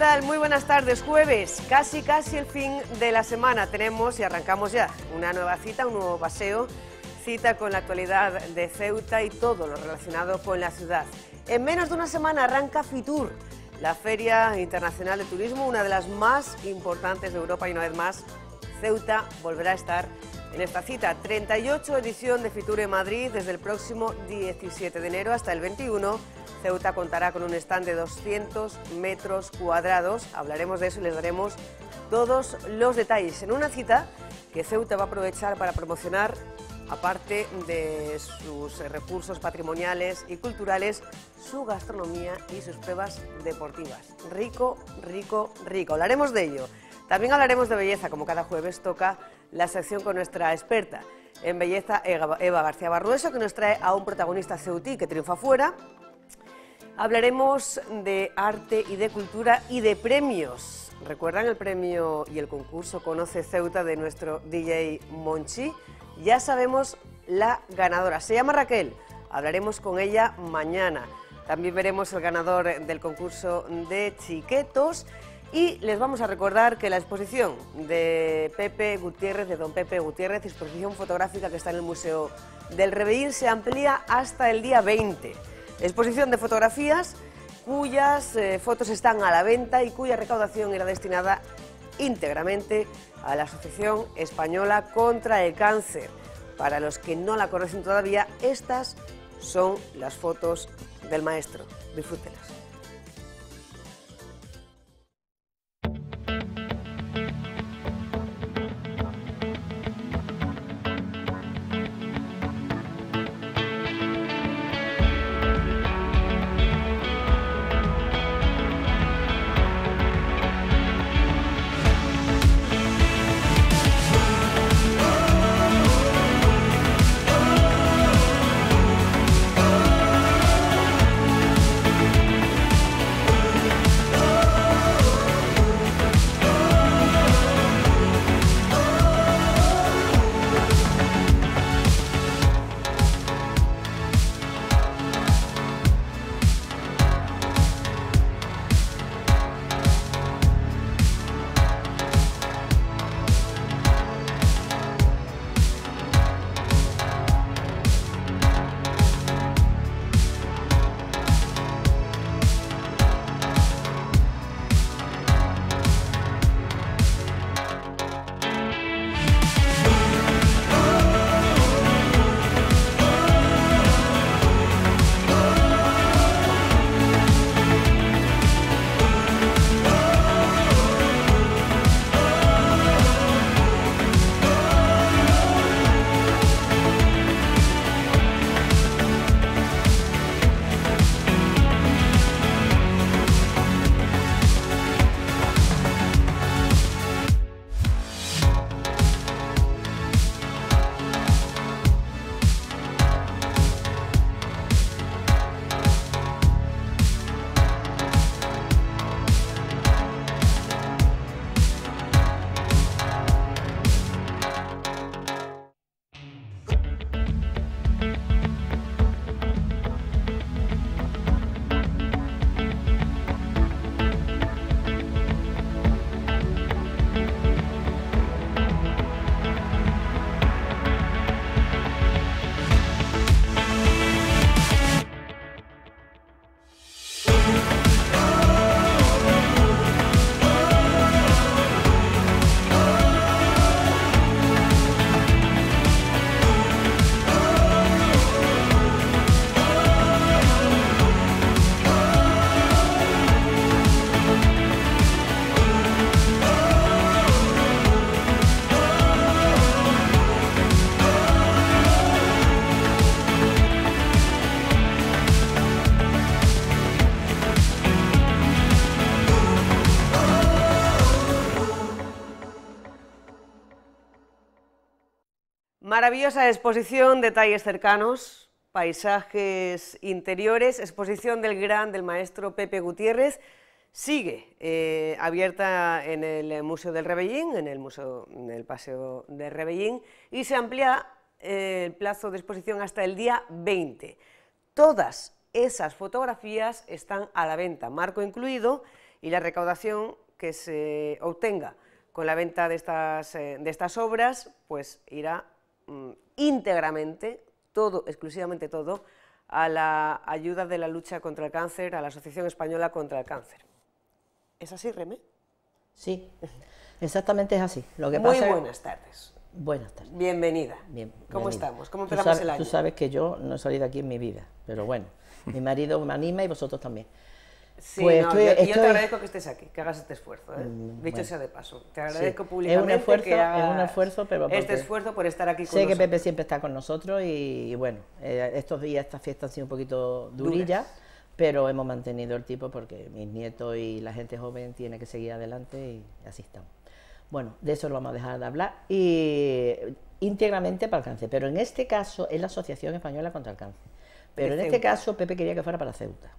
tal? Muy buenas tardes. Jueves, casi casi el fin de la semana tenemos y arrancamos ya una nueva cita, un nuevo paseo, cita con la actualidad de Ceuta y todo lo relacionado con la ciudad. En menos de una semana arranca Fitur, la Feria Internacional de Turismo, una de las más importantes de Europa y una vez más, Ceuta volverá a estar en esta cita, 38 edición de Fitur Madrid desde el próximo 17 de enero hasta el 21. Ceuta contará con un stand de 200 metros cuadrados. Hablaremos de eso y les daremos todos los detalles en una cita que Ceuta va a aprovechar para promocionar, aparte de sus recursos patrimoniales y culturales, su gastronomía y sus pruebas deportivas. Rico, rico, rico. Hablaremos de ello. También hablaremos de belleza, como cada jueves toca la sección con nuestra experta en belleza, Eva García Barrueso, que nos trae a un protagonista ceutí que triunfa fuera. Hablaremos de arte y de cultura y de premios. ¿Recuerdan el premio y el concurso Conoce Ceuta de nuestro DJ Monchi? Ya sabemos la ganadora. Se llama Raquel. Hablaremos con ella mañana. También veremos el ganador del concurso de chiquetos y les vamos a recordar que la exposición de Pepe Gutiérrez, de don Pepe Gutiérrez, exposición fotográfica que está en el Museo del Reveir, se amplía hasta el día 20. Exposición de fotografías cuyas eh, fotos están a la venta y cuya recaudación era destinada íntegramente a la Asociación Española contra el Cáncer. Para los que no la conocen todavía, estas son las fotos del maestro. Disfrútenla. Maravillosa exposición, detalles cercanos, paisajes interiores, exposición del gran del maestro Pepe Gutiérrez, sigue eh, abierta en el Museo del Rebellín, en el Museo del Paseo del Rebellín, y se amplía eh, el plazo de exposición hasta el día 20. Todas esas fotografías están a la venta, marco incluido, y la recaudación que se obtenga con la venta de estas, eh, de estas obras, pues irá Mm, íntegramente, todo, exclusivamente todo, a la ayuda de la lucha contra el cáncer, a la Asociación Española contra el Cáncer. ¿Es así, Remé? Sí, exactamente es así. Lo que Muy buenas tardes. Buenas tardes. Bienvenida. Bien, ¿Cómo estamos? ¿Cómo empezamos el año? Tú sabes que yo no he salido aquí en mi vida, pero bueno, mi marido me anima y vosotros también. Sí, pues yo, te agradezco que estés aquí, que hagas este esfuerzo. ¿eh? Mm, Dicho sea de paso, te agradezco públicamente. Es un esfuerzo, este que pero este esfuerzo por estar aquí con Sé que Pepe siempre está con nosotros y, bueno, eh, estos días, estas fiestas han sido un poquito durillas, pero hemos mantenido el tipo porque mis nietos y la gente joven tiene que seguir adelante y así estamos. Bueno, de eso lo vamos a dejar de hablar y íntegramente para el cáncer, pero en este caso es la Asociación Española contra el Cáncer. Pero en este caso Pepe quería que fuera para Ceuta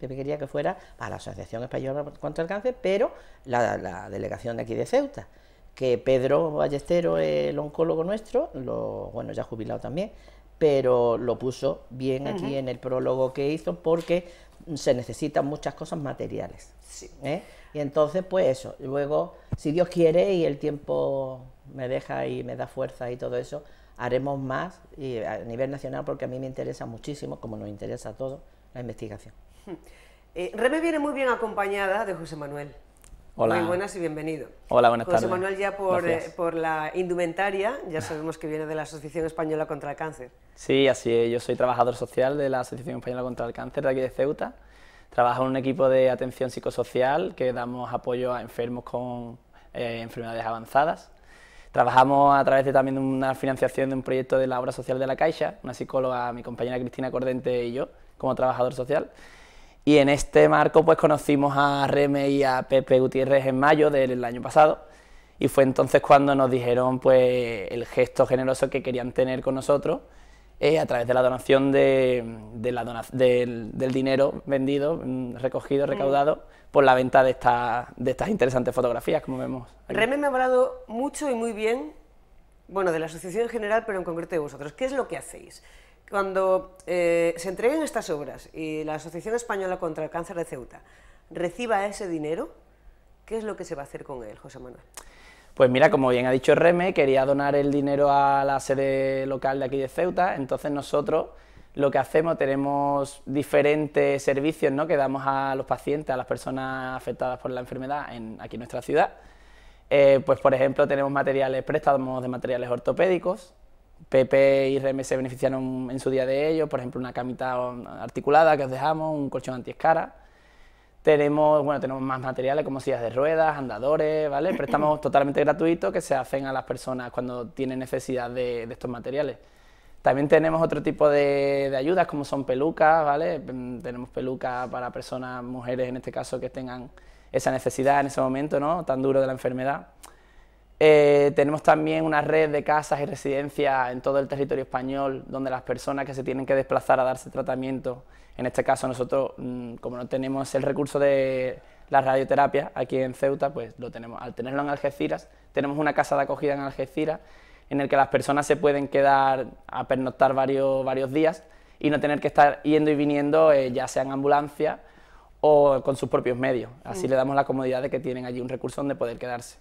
que quería que fuera a la Asociación Española contra el Cáncer, pero la, delegación de aquí de Ceuta, que Pedro Ballestero, el oncólogo nuestro, lo, bueno, ya jubilado también, pero lo puso bien aquí en el prólogo que hizo porque se necesitan muchas cosas materiales. ¿eh? Y entonces, pues eso, luego, si Dios quiere y el tiempo me deja y me da fuerza y todo eso, haremos más a nivel nacional porque a mí me interesa muchísimo, como nos interesa a todos, la investigación. Eh, Reme viene muy bien acompañada de José Manuel. Hola. Muy buenas y bienvenido. Hola, buenas tardes. José Manuel ya por, eh, por, la indumentaria, ya sabemos que viene de la Asociación Española contra el Cáncer. Sí, así es. Yo soy trabajador social de la Asociación Española contra el Cáncer de aquí de Ceuta. Trabajo en un equipo de atención psicosocial que damos apoyo a enfermos con eh, enfermedades avanzadas. Trabajamos a través de también de una financiación de un proyecto de la obra social de la Caixa, una psicóloga, mi compañera Cristina Cordente y yo, como trabajador social. Y en este marco pues conocimos a Reme y a Pepe Gutiérrez en mayo del año pasado y fue entonces cuando nos dijeron pues el gesto generoso que querían tener con nosotros eh, a través de la donación del, dinero vendido, mm, recogido, recaudado por la venta de, de estas interesantes fotografías como vemos. Reme me ha hablado mucho y muy bien, bueno, de la asociación en general, pero en concreto de vosotros. ¿Qué es lo que hacéis? cuando eh, se entreguen estas obras y la Asociación Española contra el Cáncer de Ceuta reciba ese dinero, ¿qué es lo que se va a hacer con él, José Manuel? Pues mira, como bien ha dicho Reme, quería donar el dinero a la sede local de aquí de Ceuta, entonces nosotros lo que hacemos, tenemos diferentes servicios ¿no? que damos a los pacientes, a las personas afectadas por la enfermedad en, aquí en nuestra ciudad. Eh, pues por ejemplo tenemos materiales, préstamos de materiales ortopédicos, Pepe y RM se beneficiaron en su día de ello, por ejemplo, una camita articulada que os dejamos, un colchón antiescara. Tenemos, bueno, tenemos más materiales como sillas de ruedas, andadores, ¿vale? Préstamos totalmente gratuitos que se hacen a las personas cuando tienen necesidad de, estos materiales. También tenemos otro tipo de, de, ayudas como son pelucas, ¿vale? Mm, tenemos pelucas para personas, mujeres en este caso, que tengan esa necesidad en ese momento, ¿no? Tan duro de la enfermedad. Eh, tenemos también una red de casas y residencias en todo el territorio español donde las personas que se tienen que desplazar a darse tratamiento, en este caso nosotros, mm, como no tenemos el recurso de la radioterapia aquí en Ceuta, pues lo tenemos. Al tenerlo en Algeciras, tenemos una casa de acogida en Algeciras en el que las personas se pueden quedar a pernoctar varios, días y no tener que estar yendo y viniendo, eh, ya sea en ambulancia o con sus propios medios. Así mm. le damos la comodidad de que tienen allí un recurso donde poder quedarse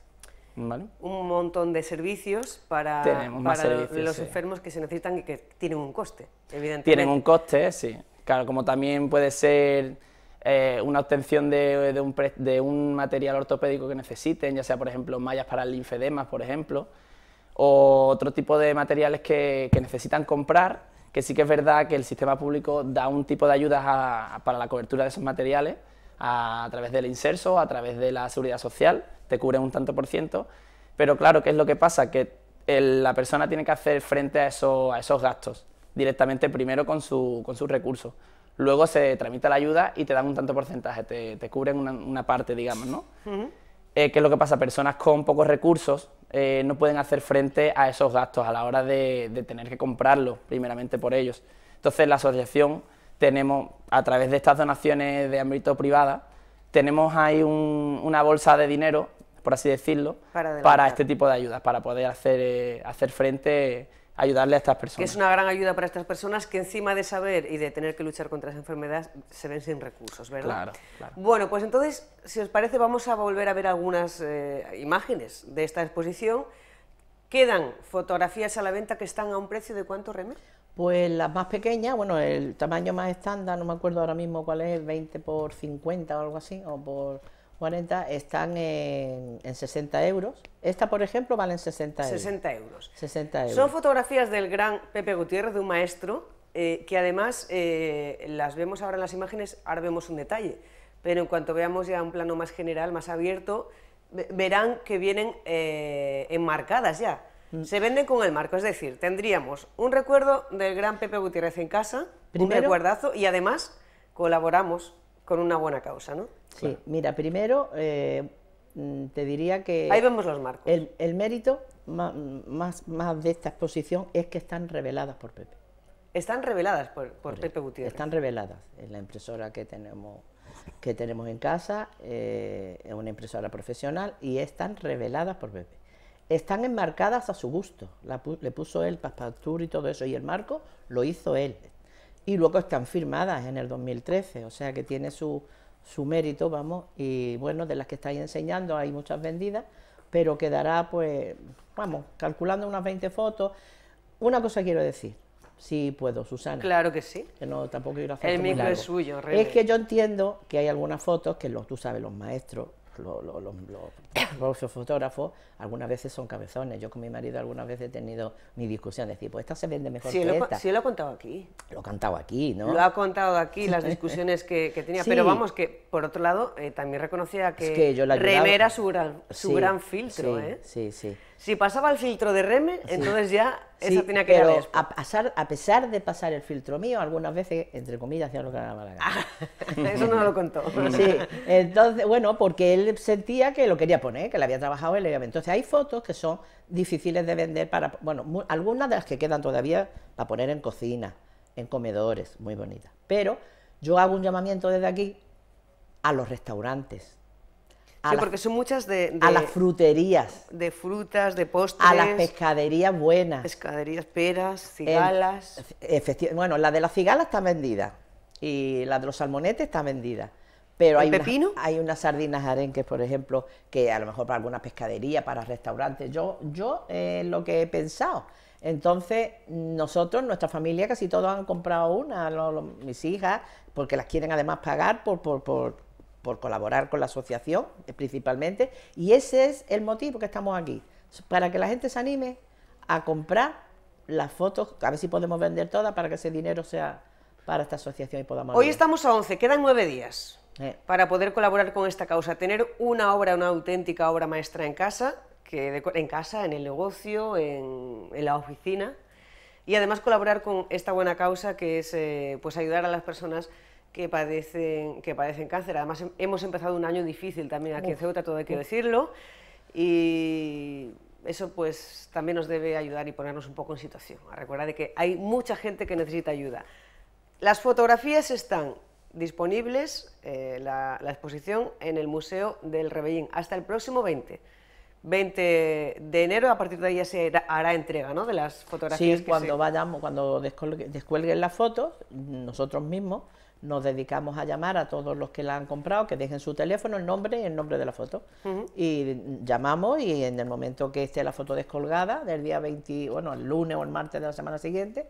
un montón de servicios para, los enfermos que se necesitan y que tienen un coste, evidentemente. Tienen un coste, sí. Claro, como también puede ser eh, una obtención de, un, material ortopédico que necesiten, ya sea, por ejemplo, mallas para el linfedemas, por ejemplo, o otro tipo de materiales que, necesitan comprar, que sí que es verdad que el sistema público da un tipo de ayudas para la cobertura de esos materiales, a, través del inserso, a través de la seguridad social, te cubren un tanto por ciento, pero claro, ¿qué es lo que pasa? Que la persona tiene que hacer frente a, esos gastos directamente primero con, sus recursos. Luego se tramita la ayuda y te dan un tanto porcentaje, te, cubren una, parte, digamos, ¿no? Eh, ¿Qué es lo que pasa? Personas con pocos recursos eh, no pueden hacer frente a esos gastos a la hora de, tener que comprarlo... primeramente por ellos. Entonces la asociación tenemos a través de estas donaciones de ámbito privada, tenemos ahí una bolsa de dinero, por así decirlo, para, este tipo de ayudas, para poder hacer, eh, hacer frente, ayudarle a estas personas. Que es una gran ayuda para estas personas que encima de saber y de tener que luchar contra las enfermedades, se ven sin recursos, ¿verdad? Claro, Bueno, pues entonces, si os parece, vamos a volver a ver algunas eh, imágenes de esta exposición. Quedan fotografías a la venta que están a un precio de cuánto, remes pues las más pequeñas, bueno, el tamaño más estándar, no me acuerdo ahora mismo cuál es, 20 por 50 o algo así, o por 40, están en, 60 euros. Esta, por ejemplo, vale 60 60 euros. 60 euros. Son fotografías del gran Pepe Gutiérrez, de un maestro, eh, que además eh, las vemos ahora en las imágenes, ahora vemos un detalle, pero en cuanto veamos ya un plano más general, más abierto, verán que vienen eh, enmarcadas ya Mm. se venden con el marco, es decir, tendríamos un recuerdo del gran Pepe Gutiérrez en casa, un recuerdazo y además colaboramos con una buena causa, ¿no? Sí, mira, primero eh, mm, te diría que... Ahí vemos los marcos. El, mérito más, de esta exposición es que están reveladas por Pepe. Están reveladas por, Pepe Gutiérrez. Están reveladas en la impresora que tenemos que en casa, eh, una impresora profesional y están reveladas por Pepe están enmarcadas a su gusto. le puso él Passepartout y todo eso, y el marco lo hizo él. Y luego están firmadas en el 2013, o sea que tiene su, su mérito, vamos, y bueno, de las que estáis enseñando hay muchas vendidas, pero quedará pues, vamos, calculando unas 20 fotos. Una cosa quiero decir, si puedo, Susana. Claro que sí. Que no, tampoco quiero hacer El micro es suyo, Es que yo entiendo que hay algunas fotos que tú sabes, los maestros los, fotógrafos algunas veces son cabezones. Yo con mi marido algunas veces he tenido mi discusión, decir, pues esta se vende mejor sí, lo, esta. Sí, lo contado aquí. Lo ha contado aquí, ¿no? Lo ha contado aquí, las discusiones que, tenía. Pero vamos, que por otro lado, eh, también reconocía que, es su gran, su gran filtro, ¿eh? Sí, sí. Si pasaba el filtro de Reme, entonces ya eso tenía que ir a, pasar, a pesar de pasar el filtro mío, algunas veces, entre comillas, hacía lo que era la gana. Ah, eso no lo contó. sí, entonces, bueno, porque él sentía que lo quería poner, que le había trabajado él. Entonces hay fotos que son difíciles de vender para, bueno, algunas de las que quedan todavía para poner en cocina, en comedores, muy bonitas. Pero yo hago un llamamiento desde aquí a los restaurantes sí, porque son muchas de, A las fruterías. De frutas, de postres. A las pescaderías buenas. Pescaderías, peras, cigalas. Bueno, la de las cigalas está vendida. Y la de los salmonetes está vendida. Pero hay, Unas, hay unas sardinas arenques, por ejemplo, que a lo mejor para alguna pescadería, para restaurantes. Yo, yo eh, lo que he pensado. Entonces, nosotros, nuestra familia, casi todos han comprado una, mis hijas, porque las quieren además pagar por, por por colaborar con la asociación eh, principalmente, y ese es el motivo que estamos aquí, para que la gente se anime a comprar las fotos, a ver si podemos vender todas para que ese dinero sea para esta asociación y podamos... Hoy estamos a 11, quedan 9 días eh. para poder colaborar con esta causa, tener una obra, una auténtica obra maestra en casa, que en casa, en el negocio, en, la oficina, y además colaborar con esta buena causa que es eh, pues ayudar a las personas que padecen, que padecen cáncer. Además, em, hemos empezado un año difícil también aquí en Ceuta, todo hay que decirlo, y eso pues también nos debe ayudar y ponernos un poco en situación, a recordar de que hay mucha gente que necesita ayuda. Las fotografías están disponibles, eh, la, exposición en el Museo del Rebellín, hasta el próximo 20. 20 de enero, a partir de ahí ya se hará entrega ¿no? de las fotografías. Sí, cuando vayamos, cuando descuelguen las fotos, nosotros mismos nos dedicamos a llamar a todos los que la han comprado, que dejen su teléfono, el nombre y el nombre de la foto. Y llamamos y en el momento que esté la foto descolgada, del día 20, bueno, el lunes o el martes de la semana siguiente,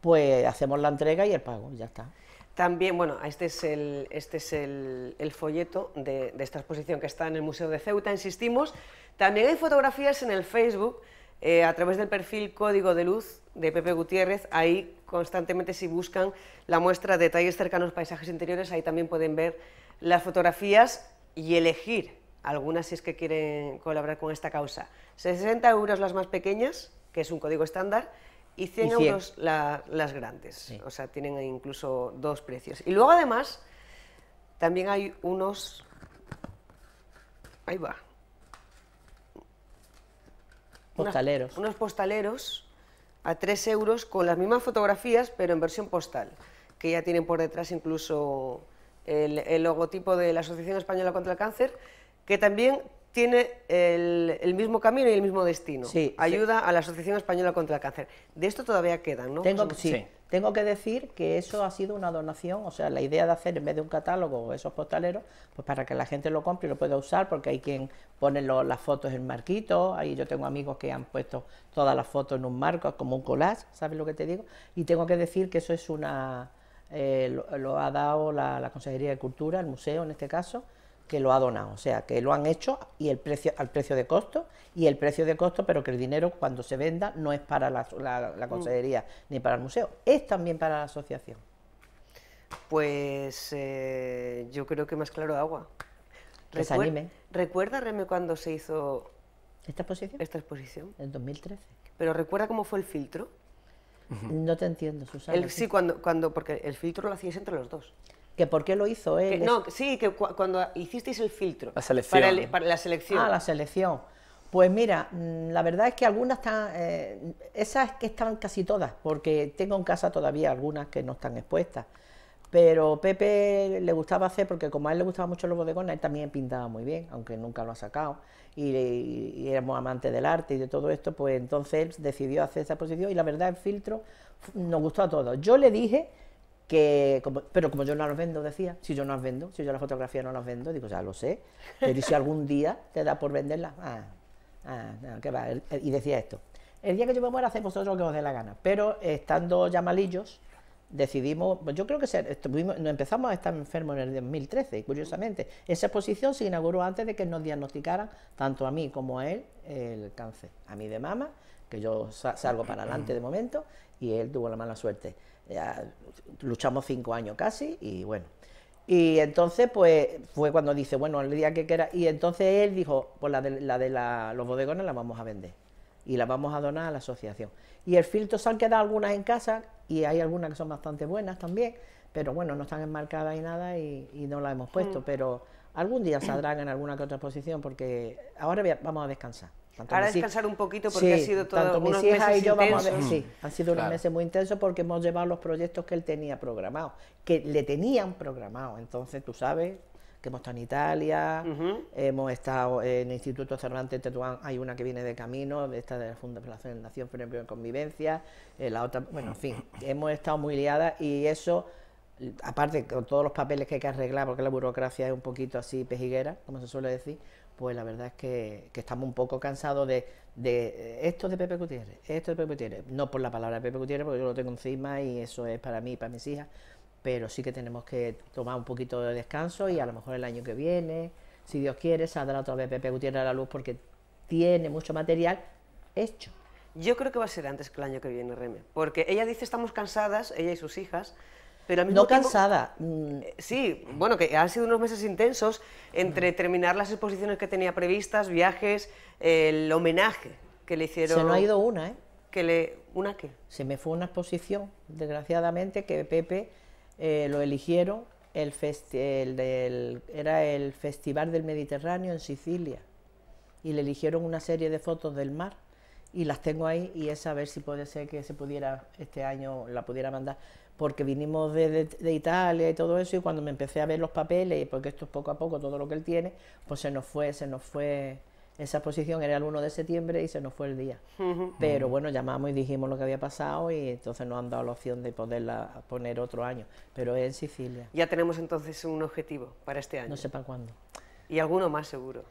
pues hacemos la entrega y el pago, ya está. También, bueno, este es el, este es el, folleto de, de esta exposición que está en el Museo de Ceuta, insistimos. También hay fotografías en el Facebook eh, a través del perfil Código de Luz de Pepe Gutiérrez, ahí constantemente si buscan la muestra Detalles cercanos paisajes interiores, ahí también pueden ver las fotografías y elegir algunas si es que quieren colaborar con esta causa. 60 euros las más pequeñas, que es un código estándar, y 100, euros las grandes. O sea, tienen incluso dos precios. Y luego además, también hay unos... Ahí va. Unos, postaleros a 3 euros con las mismas fotografías, pero en versión postal, que ya tienen por detrás incluso el, el logotipo de la Asociación Española contra el Cáncer, que también tiene el, mismo camino y el mismo destino. Sí, Ayuda a la Asociación Española contra el Cáncer. De esto todavía quedan, ¿no? Tengo, sí, tengo que decir que eso ha sido una donación, o sea, la idea de hacer en vez de un catálogo esos postaleros, pues para que la gente lo compre y lo pueda usar, porque hay quien pone las fotos en marquitos, ahí yo tengo amigos que han puesto todas las fotos en un marco, como un collage, ¿sabes lo que te digo? Y tengo que decir que eso es una... Eh, lo, ha dado la, la Consejería de Cultura, el museo en este caso, que lo ha donado, o sea, que lo han hecho y el precio, al precio de costo y el precio de costo, pero que el dinero cuando se venda no es para la, la, mm. consejería ni para el museo, es también para la asociación. Pues eh, yo creo que más claro agua. Recuerda, Reme, cuando se hizo esta exposición. Esta exposición. En 2013. Pero recuerda cómo fue el filtro. No te entiendo, Susana. sí, cuando, cuando, porque el filtro lo hacíais entre los dos. ¿Que por qué lo hizo él? no, sí, que cuando hicisteis el filtro. La selección. Para, la selección. Ah, la selección. Pues mira, mm, la verdad es que algunas están, eh, esas que están casi todas, porque tengo en casa todavía algunas que no están expuestas. Pero Pepe le gustaba hacer, porque como a él le gustaba mucho los bodegones, él también pintaba muy bien, aunque nunca lo ha sacado. Y, y éramos amantes del arte y de todo esto, pues entonces él decidió hacer esa exposición y la verdad el filtro nos gustó a todos. Yo le dije que, pero como yo no las vendo, decía, si yo no las vendo, si yo las fotografías no las vendo, digo, ya lo sé, pero si algún día te da por venderlas? Ah, ah, ah va, y decía esto, el día que yo me muera hacéis vosotros lo que os dé la gana, pero estando ya malillos, decidimos, pues yo creo que se, empezamos a estar enfermos en el 2013, curiosamente. Esa exposición se inauguró antes de que nos diagnosticaran, tanto a mí como a él, el cáncer. A mí de mama, que yo salgo para adelante de momento, y él tuvo la mala suerte. Ya luchamos cinco años casi y bueno. Y entonces, pues, fue cuando dice, bueno, el día que quiera. Y entonces él dijo, pues la de, la de la, los bodegones la vamos a vender y la vamos a donar a la asociación. Y el filtro se han quedado algunas en casa y hay algunas que son bastante buenas también, pero bueno, no están enmarcadas y nada y, no las hemos puesto, mm. pero algún día saldrán en alguna que otra exposición porque ahora vamos a descansar. Para descansar un poquito porque ha sido todo tanto mis meses y yo vamos a ver, sí, han sido unos meses muy intensos porque hemos llevado los proyectos que él tenía programados, que le tenían programados. Entonces, tú sabes que hemos estado en Italia, hemos estado en el Instituto Cervantes Tetuán, hay una que viene de camino, esta de la Fundación Premio de Convivencia, eh, la otra, bueno, en fin, hemos estado muy liadas y eso aparte con todos los papeles que hay que arreglar, porque la burocracia es un poquito así pejiguera, como se suele decir, pues la verdad es que, estamos un poco cansados de, de, eh, esto de Pepe Gutiérrez, esto de Pepe Gutiérrez, no por la palabra de Pepe Gutiérrez, porque yo lo tengo encima y eso es para mí y para mis hijas, pero sí que tenemos que tomar un poquito de descanso y a lo mejor el año que viene, si Dios quiere, saldrá otra vez Pepe Gutiérrez a la luz porque tiene mucho material hecho. Yo creo que va a ser antes que el año que viene, Reme, porque ella dice estamos cansadas, ella y sus hijas, no cansada. Mm. Eh, sí, bueno, que han sido unos meses intensos entre terminar las exposiciones que tenía previstas, viajes, el homenaje que le hicieron. Se no ha ido una, ¿eh? Que le, ¿Una qué? Se me fue una exposición, desgraciadamente, que Pepe eh, lo eligieron. El, el, era el Festival del Mediterráneo en Sicilia y le eligieron una serie de fotos del mar y las tengo ahí y es a ver si puede ser que se pudiera este año la pudiera mandar porque vinimos de, Italia y todo eso, y cuando me empecé a ver los papeles, y porque esto es poco a poco todo lo que él tiene, pues se nos fue, se nos fue esa exposición, era el 1 de septiembre y se nos fue el día. Pero bueno, llamamos y dijimos lo que había pasado y entonces nos han dado la opción de poderla poner otro año, pero es en Sicilia. Ya tenemos entonces un objetivo para este año. No sé para cuándo. Y alguno más seguro.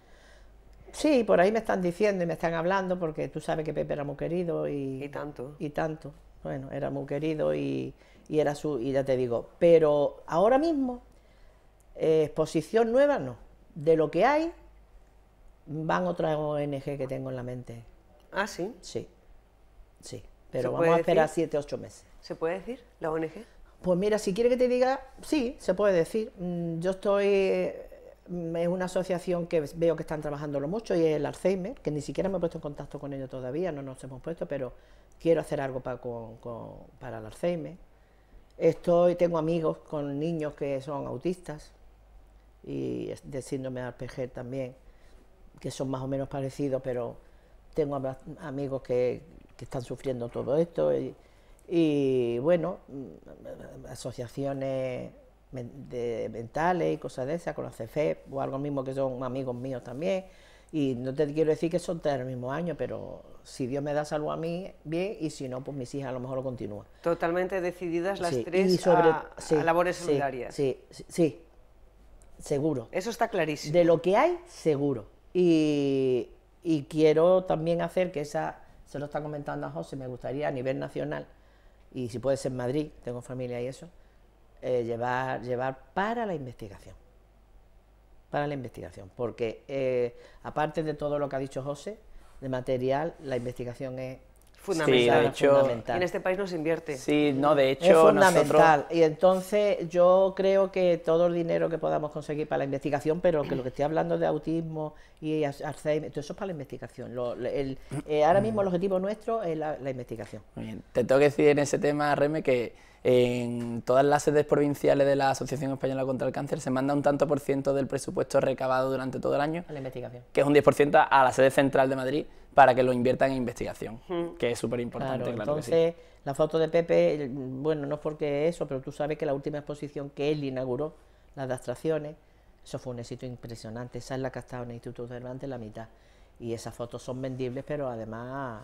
Sí, por ahí me están diciendo y me están hablando porque tú sabes que Pepe era muy querido y... Y tanto. Y tanto. Bueno, era muy querido y, y era su, y ya te digo, pero ahora mismo, eh, exposición nueva no, de lo que hay, van otras ONG que tengo en la mente. Ah, sí. Sí, sí, pero vamos a esperar siete, ocho meses. ¿Se puede decir la ONG? Pues mira, si quiere que te diga, sí, se puede decir. Mm, yo estoy es una asociación que veo que están trabajándolo mucho y es el Alzheimer, que ni siquiera me he puesto en contacto con ellos todavía, no nos hemos puesto, pero quiero hacer algo para, para el Alzheimer. Estoy, tengo amigos con niños que son autistas y de síndrome de Asperger también, que son más o menos parecidos, pero tengo amigos que, que están sufriendo todo esto. Y, y bueno, mm, asociaciones mentales y cosas de esas, con la CFE o algo mismo que son amigos míos también. Y no te quiero decir que son tres el mismo año, pero si Dios me da salud a mí, bien, y si no, pues mis hijas a lo mejor lo continúan. Totalmente decididas las tres sobre, a, labores solidarias. Sí, sí, seguro. Eso está clarísimo. De lo que hay, seguro. Y, quiero también hacer que esa, se lo está comentando a José, me gustaría a nivel nacional, y si puede ser Madrid, tengo familia y eso, eh, llevar, llevar para la investigación para la investigación, porque eh, aparte de todo lo que ha dicho José, de material, la investigación es fundamental. Sí, de hecho, En este país no se invierte. Sí, no, de hecho. Es fundamental. Y entonces yo creo que todo el dinero que podamos conseguir para la investigación, pero que lo que estoy hablando de autismo y Alzheimer, todo eso es para la investigación. Eh, ahora mismo el objetivo nuestro es la, la investigación. Muy bien. Te tengo que decir en ese tema, Reme, que en todas las sedes provinciales de la Asociación Española contra el Cáncer se manda un tanto por ciento del presupuesto recabado durante todo el año, a la investigación. que es un 10% a la sede central de Madrid para que lo inviertan en investigación, que es súper importante. Claro, entonces, la foto de Pepe, bueno, no es porque eso, pero tú sabes que la última exposición que él inauguró, las de abstracciones, eso fue un éxito impresionante, esa es la que ha estado en el Instituto Cervantes la mitad, y esas fotos son vendibles, pero además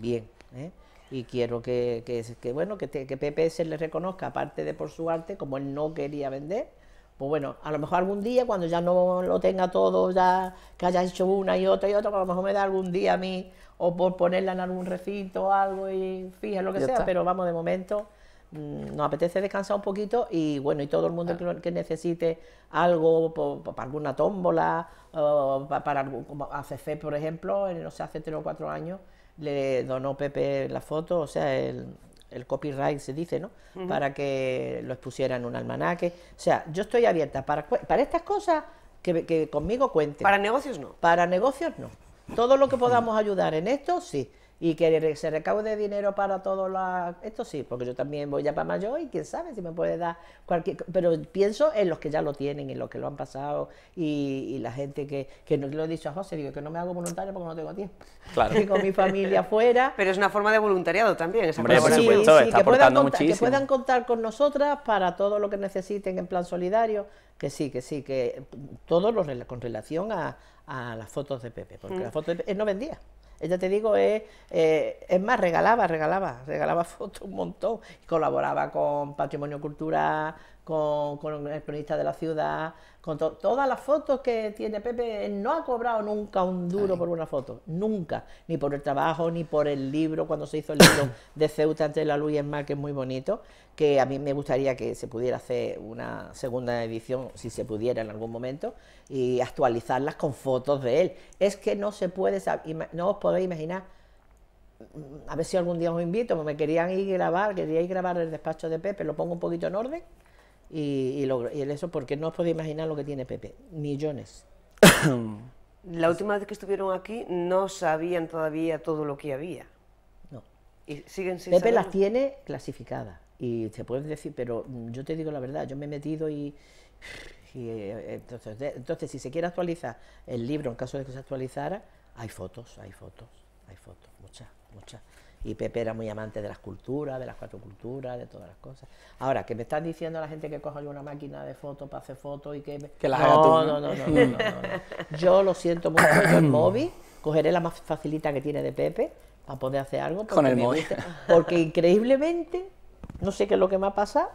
bien. ¿eh? y quiero que, que, que bueno, que, que PPS le reconozca, aparte de por su arte, como él no quería vender, pues bueno, a lo mejor algún día, cuando ya no lo tenga todo, ya que haya hecho una y otra y otra, pues a lo mejor me da algún día a mí, o por ponerla en algún recito, algo, y fija lo que sea, pero vamos, de momento mm, nos apetece descansar un poquito y bueno, y todo el mundo que, necesite algo pues, pues, para alguna tómbola, para, algún como por ejemplo, no sé, hace tres o cuatro años, le donó Pepe la foto, o sea, el, copyright se dice, ¿no? Para que lo expusiera en un almanaque. O sea, yo estoy abierta para, para estas cosas que, que conmigo cuente. Para negocios no. Para negocios no. Todo lo que podamos ayudar en esto, sí y que se recaude dinero para todos los... Esto sí, porque yo también voy ya para mayor y quién sabe si me puede dar cualquier... Pero pienso en los que ya lo tienen, en los que lo han pasado y, la gente que, que no, lo he dicho a ah, José, digo que no me hago voluntario porque no tengo tiempo. Claro. con mi familia afuera Pero es una forma de voluntariado también. Esa Hombre, por sí, que puedan, contar, con nosotras para todo lo que necesiten en plan solidario. Que sí, que sí, que todo lo, con relación a, las fotos de Pepe, porque mm. las fotos de Pepe no vendía. Ella eh, te digo, es, eh, es más, regalaba, regalaba, regalaba fotos un montón, colaboraba con Patrimonio Cultura con, el cronista de la ciudad, con todas las fotos que tiene Pepe, no ha cobrado nunca un duro por una foto, nunca, ni por el trabajo, ni por el libro, cuando se hizo el libro de Ceuta ante la luz y el mar, que es muy bonito, que a mí me gustaría que se pudiera hacer una segunda edición, si se pudiera en algún momento, y actualizarlas con fotos de él. Es que no se puede, no os podéis imaginar mm, a ver si algún día os invito, me querían ir grabar, quería ir grabar el despacho de Pepe, lo pongo un poquito en orden y, y, lo, eso porque no os podéis imaginar lo que tiene Pepe, millones. La última vez que estuvieron aquí no sabían todavía todo lo que había. No. Y siguen sin Pepe las tiene clasificadas y se puede decir, pero mm, yo te digo la verdad, yo me he metido y, eh, entonces, entonces si se quiere actualizar el libro en caso de que se actualizara, hay fotos, hay fotos, hay fotos, muchas, muchas. Y Pepe era muy amante de las culturas, de las cuatro culturas, de todas las cosas. Ahora, que me están diciendo la gente que cojo yo una máquina de fotos para hacer fotos y que... Que las no, No, no, no, no, Yo lo siento mucho, con el móvil, cogeré la más facilita que tiene de Pepe para poder hacer algo. Con el móvil. porque increíblemente, no sé qué es lo que me ha pasado,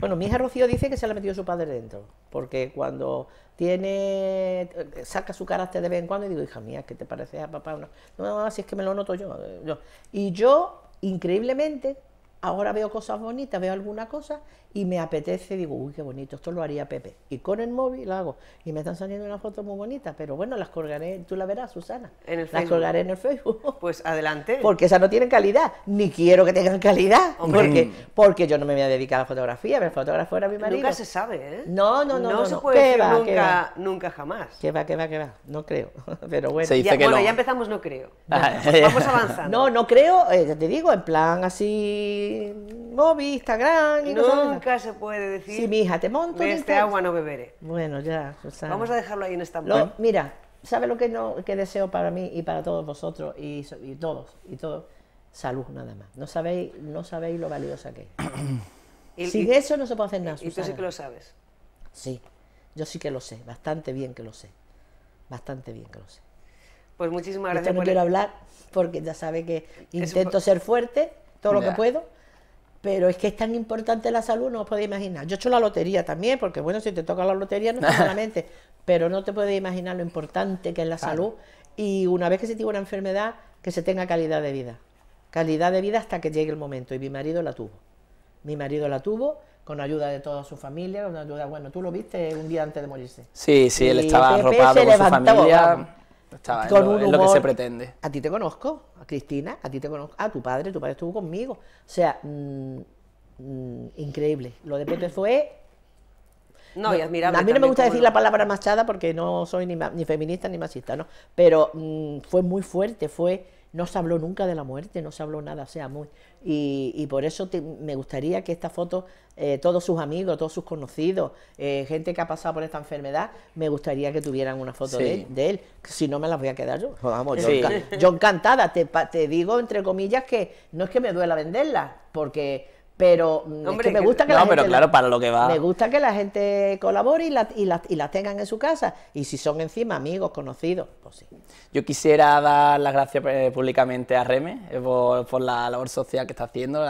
bueno, mi hija Rocío dice que se la metido su padre dentro, porque cuando tiene, saca su carácter de vez en cuando y digo, hija mía, ¿qué te parece a papá? No, no, no si es que me lo noto yo, yo. Y yo, increíblemente, ahora veo cosas bonitas, veo alguna cosa y me apetece, digo, uy, qué bonito, esto lo haría Pepe. Y con el móvil lo hago. Y me están saliendo unas fotos muy bonitas, pero bueno, las colgaré, tú la verás, Susana. las colgaré en el Facebook. Pues adelante. Porque esas no tienen calidad, ni quiero que tengan calidad. Porque, porque yo no me voy a dedicar a la fotografía, me fotógrafo era mi marido. Nunca se sabe, ¿eh? No, no, no. No, se puede nunca, nunca jamás. Que va, que va, que va. No creo. pero bueno. ya, bueno, ya empezamos no creo. Ah, vamos avanzando. No, no creo, eh, te digo, en plan así, móvil, Instagram y Nunca se puede decir. Si mi hija, te monto. este agua no beberé. Bueno, ya, Vamos a dejarlo ahí en esta No, Mira, ¿sabe lo que, no, que deseo para mí y para todos vosotros y, todos? Y todos. Salud, nada más. No sabéis, no sabéis lo valiosa que es. Sin eso no se puede hacer nada. Y tú sí que lo sabes. Sí, yo sí que lo sé, bastante bien que lo sé. Bastante bien que lo sé. Pues muchísimas gracias. Yo no quiero hablar porque ya sabe que intento ser fuerte todo lo que puedo pero es que es tan importante la salud, no os podéis imaginar. Yo he hecho la lotería también, porque bueno, si te toca la lotería no solamente pero no te puedes imaginar lo importante que es la salud y una vez que se tiene una enfermedad, que se tenga calidad de vida. Calidad de vida hasta que llegue el momento y mi marido la tuvo. Mi marido la tuvo con ayuda de toda su familia, con ayuda, bueno, tú lo viste un día antes de morirse. Sí, sí, él estaba arropado con su familia. lo que se pretende. A ti te conozco, Cristina, a ti te conozco, a tu padre, tu padre estuvo conmigo. O sea, mm, mm, increíble. Lo de Pepe fue no, y admirable. A mí no me gusta decir la palabra machada porque no soy ni, ni feminista ni machista, ¿no? Pero mm, fue muy fuerte, fue no se habló nunca de la muerte, no se habló nada, o sea, muy... Y, por eso me gustaría que esta foto, eh, todos sus amigos, todos sus conocidos, eh, gente que ha pasado por esta enfermedad, me gustaría que tuvieran una foto de, él, si no me las voy a quedar yo. Vamos, yo, encantada, te, te digo, entre comillas, que no es que me duela venderla, porque pero mm, me gusta que, la gente, claro, para lo que va. Me gusta que la gente colabore y las la, y tengan en su casa. Y si son encima amigos, conocidos, pues sí. Yo quisiera dar las gracias eh, públicamente a Reme eh, por, la labor social que está haciendo,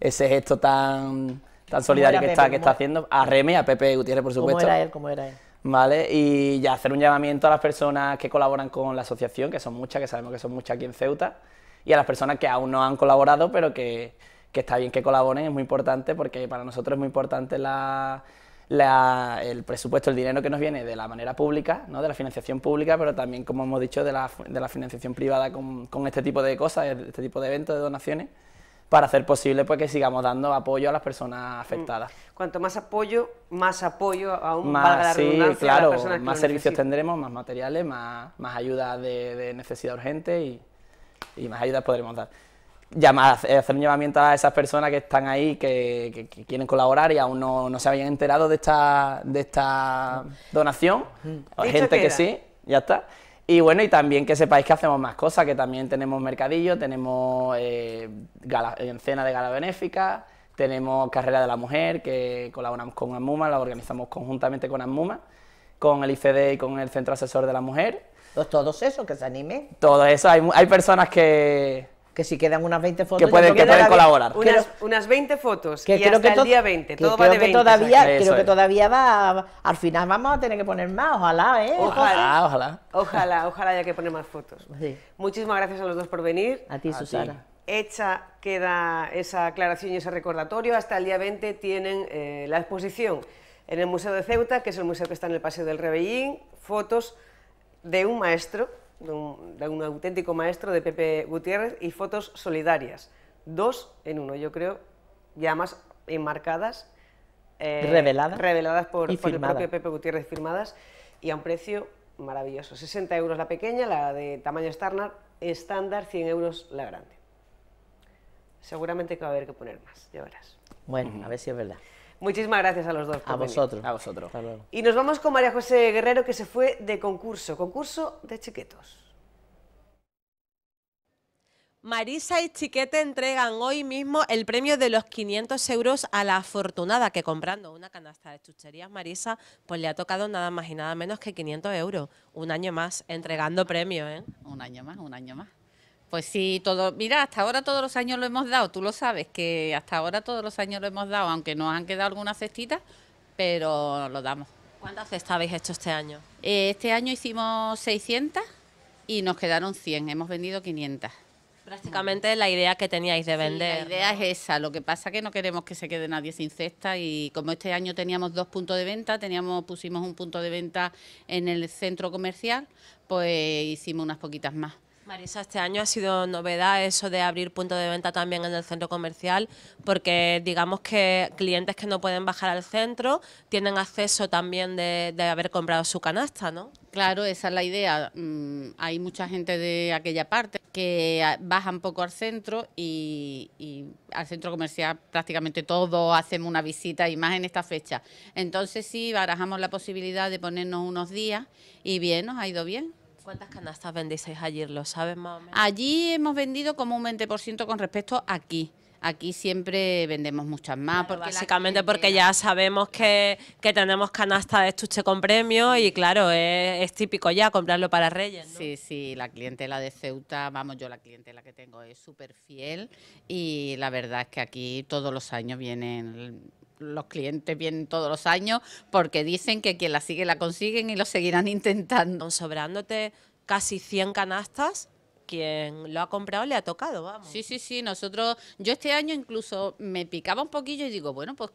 ese gesto tan, tan solidario que, está, que está haciendo. A Reme y a Pepe Gutiérrez, por supuesto. ¿Cómo era él? ¿Cómo era él? ¿Vale? Y ya hacer un llamamiento a las personas que colaboran con la asociación, que son muchas, que sabemos que son muchas aquí en Ceuta, y a las personas que aún no han colaborado, pero que que está bien que colaboren, es muy importante porque para nosotros es muy importante el presupuesto, el dinero que nos viene de la manera pública, ¿no? de la financiación pública, pero también, como hemos dicho, de la, financiación privada con, este tipo de cosas, este tipo de eventos, de donaciones, para hacer posible pues, que sigamos dando apoyo a las personas mm. afectadas. Cuanto más apoyo, más apoyo aún más, dar sí, claro, más servicios tendremos, más materiales, más, más ayuda de, necesidad urgente y, y más ayudas podremos dar llamar, hacer un llamamiento a esas personas que están ahí, que, quieren colaborar y aún no, se habían enterado de esta, de esta donación. Mm. Hay gente que, sí, ya está. Y bueno, y también que sepáis que hacemos más cosas, que también tenemos mercadillo, tenemos eh, cena de gala benéfica, tenemos carrera de la mujer, que colaboramos con AMUMA, la organizamos conjuntamente con AMUMA, con el ICD y con el Centro Asesor de la Mujer. Pues todos eso, que se anime Todo eso, hay personas que, que si quedan unas 20 fotos... Que pueden, colaborar. Unas, 20 fotos que y hasta que el día 20, todo va de todavía, creo que todavía va... Al final vamos a tener que poner más, ojalá, ¿eh? Ojalá, ojalá. Ojalá, ojalá haya que poner más fotos. Muchísimas gracias a los dos por venir. A ti, Susana. Hecha queda esa aclaración y ese recordatorio. Hasta el día 20 tienen eh, la exposición en el Museo de Ceuta, que es el museo que está en el Paseo del Rebellín, fotos de un maestro de un, auténtico maestro de Pepe Gutiérrez y fotos solidarias. Dos en uno, yo creo, llamas enmarcadas. Eh, reveladas. Reveladas por, el propio Pepe Gutiérrez, firmadas y a un precio maravilloso. 60 euros la pequeña, la de tamaño estándar, estándar 100 euros la grande. Seguramente que va a haber que poner más, ya verás. Bueno, a ver si es verdad. Muchísimas gracias a los dos. a vosotros. A vosotros. Y nos vamos con María José Guerrero, que se fue de concurso, concurso de chiquetos. Marisa y Chiquete entregan hoy mismo el premio de los 500 euros a la afortunada que comprando una canasta de chucherías Marisa, pues le ha tocado nada más y nada menos que 500 euros. Un año más entregando premio, ¿eh? Un año más, un año más. Pues sí, todo, mira, hasta ahora todos los años lo hemos dado, tú lo sabes, que hasta ahora todos los años lo hemos dado, aunque nos han quedado algunas cestitas, pero lo damos. ¿Cuántas cestas habéis hecho este año? Eh, este año hicimos 600 y nos quedaron 100, hemos vendido 500. Prácticamente la idea que teníais de vender. la idea es esa, lo que pasa es que no queremos que se quede nadie sin cesta y como este año teníamos dos puntos de venta, teníamos pusimos un punto de venta en el centro comercial, pues hicimos unas poquitas más. Marisa, este año ha sido novedad eso de abrir punto de venta también en el centro comercial, porque digamos que clientes que no pueden bajar al centro tienen acceso también de, haber comprado su canasta, ¿no? Claro, esa es la idea. Mm, hay mucha gente de aquella parte que ah, baja un poco al centro y, y, al centro comercial prácticamente todos hacemos una visita y más en esta fecha. Entonces sí, barajamos la posibilidad de ponernos unos días y bien, nos ha ido bien. ¿Cuántas canastas vendéis allí? ¿Lo sabes más o menos? Allí hemos vendido como un 20% con respecto a aquí aquí siempre vendemos muchas más. básicamente porque ya sabemos que, tenemos canasta de estuche con premio y claro, es, típico ya comprarlo para Reyes. Sí, sí, la clientela de Ceuta, vamos, yo la clientela que tengo es súper fiel y la verdad es que aquí todos los años vienen los clientes vienen todos los años porque dicen que quien la sigue la consiguen y lo seguirán intentando. Sobrándote casi 100 canastas, quien lo ha comprado le ha tocado, vamos. Sí, sí, sí, nosotros, yo este año incluso me picaba un poquillo y digo, bueno, pues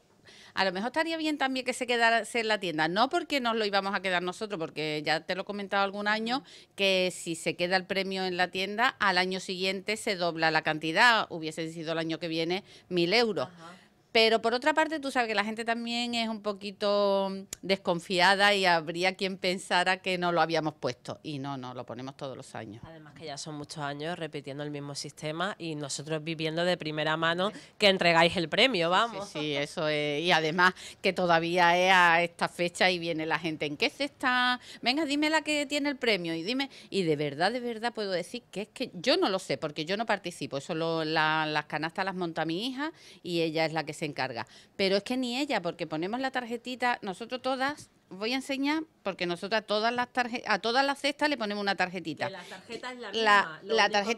a lo mejor estaría bien también que se quedase en la tienda. No porque nos lo íbamos a quedar nosotros, porque ya te lo he comentado algún año, que si se queda el premio en la tienda, al año siguiente se dobla la cantidad. Hubiese sido el año que viene mil euros. Pero por otra parte, tú sabes que la gente también es un poquito mm, desconfiada y habría quien pensara que no lo habíamos puesto. Y no, no, lo ponemos todos los años. Además que ya son muchos años repitiendo el mismo sistema y nosotros viviendo de primera mano que entregáis el premio, vamos. Sí, eso es. Y además que todavía es a esta fecha y viene la gente, ¿en qué está. Venga, dime la que tiene el premio y dime. Y de verdad, de verdad puedo decir que es que yo no lo sé porque yo no participo. Eso las canastas las monta mi hija y ella es la que se encarga. Pero es que ni ella, porque ponemos la tarjetita, nosotros todas voy a enseñar porque nosotros todas las a todas las cestas le ponemos una tarjetita. La tarjeta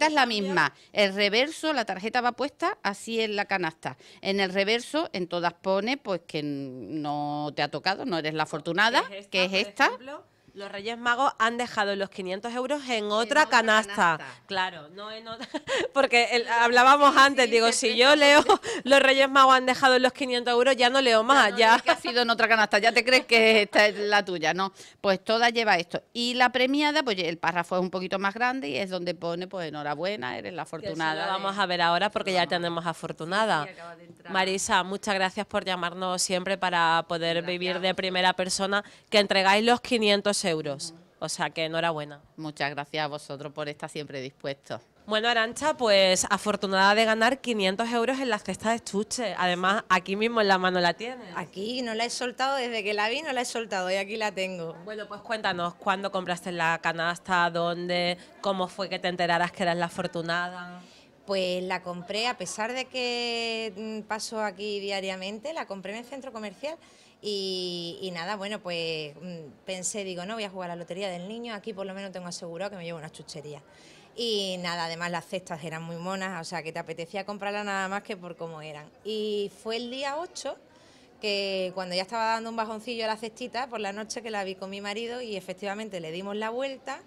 es la misma. El reverso, la tarjeta va puesta así en la canasta. En el reverso, en todas pone pues que no te ha tocado, no eres la afortunada, que es esta. Los Reyes Magos han dejado los 500 euros en, otra, canasta. Claro, no en otra. Porque hablábamos antes, digo, si yo leo Los Reyes Magos han dejado los 500 euros, ya no leo más. Ya, ha sido en otra canasta, ya te crees que esta es la tuya, ¿no? Pues toda lleva esto. Y la premiada, pues el párrafo es un poquito más grande y es donde pone, pues enhorabuena, eres la afortunada. vamos a ver ahora porque ya tenemos afortunada. Marisa, muchas gracias por llamarnos siempre para poder vivir de primera persona que entregáis los 500 euros euros. O sea que enhorabuena. Muchas gracias a vosotros por estar siempre dispuestos. Bueno, Arancha, pues afortunada de ganar 500 euros en la cesta de estuche. Además, aquí mismo en la mano la tienes. Aquí no la he soltado desde que la vi, no la he soltado y aquí la tengo. Bueno, pues cuéntanos, ¿cuándo compraste la canasta? ¿Dónde? ¿Cómo fue que te enteraras que eras la afortunada? Pues la compré, a pesar de que mm, paso aquí diariamente, la compré en el centro comercial y, nada, bueno, pues mm, pensé, digo, no voy a jugar a la lotería del niño, aquí por lo menos tengo asegurado que me llevo una chuchería. Y nada, además las cestas eran muy monas, o sea que te apetecía comprarla nada más que por cómo eran. Y fue el día 8 que cuando ya estaba dando un bajoncillo a la cestita, por la noche que la vi con mi marido y efectivamente le dimos la vuelta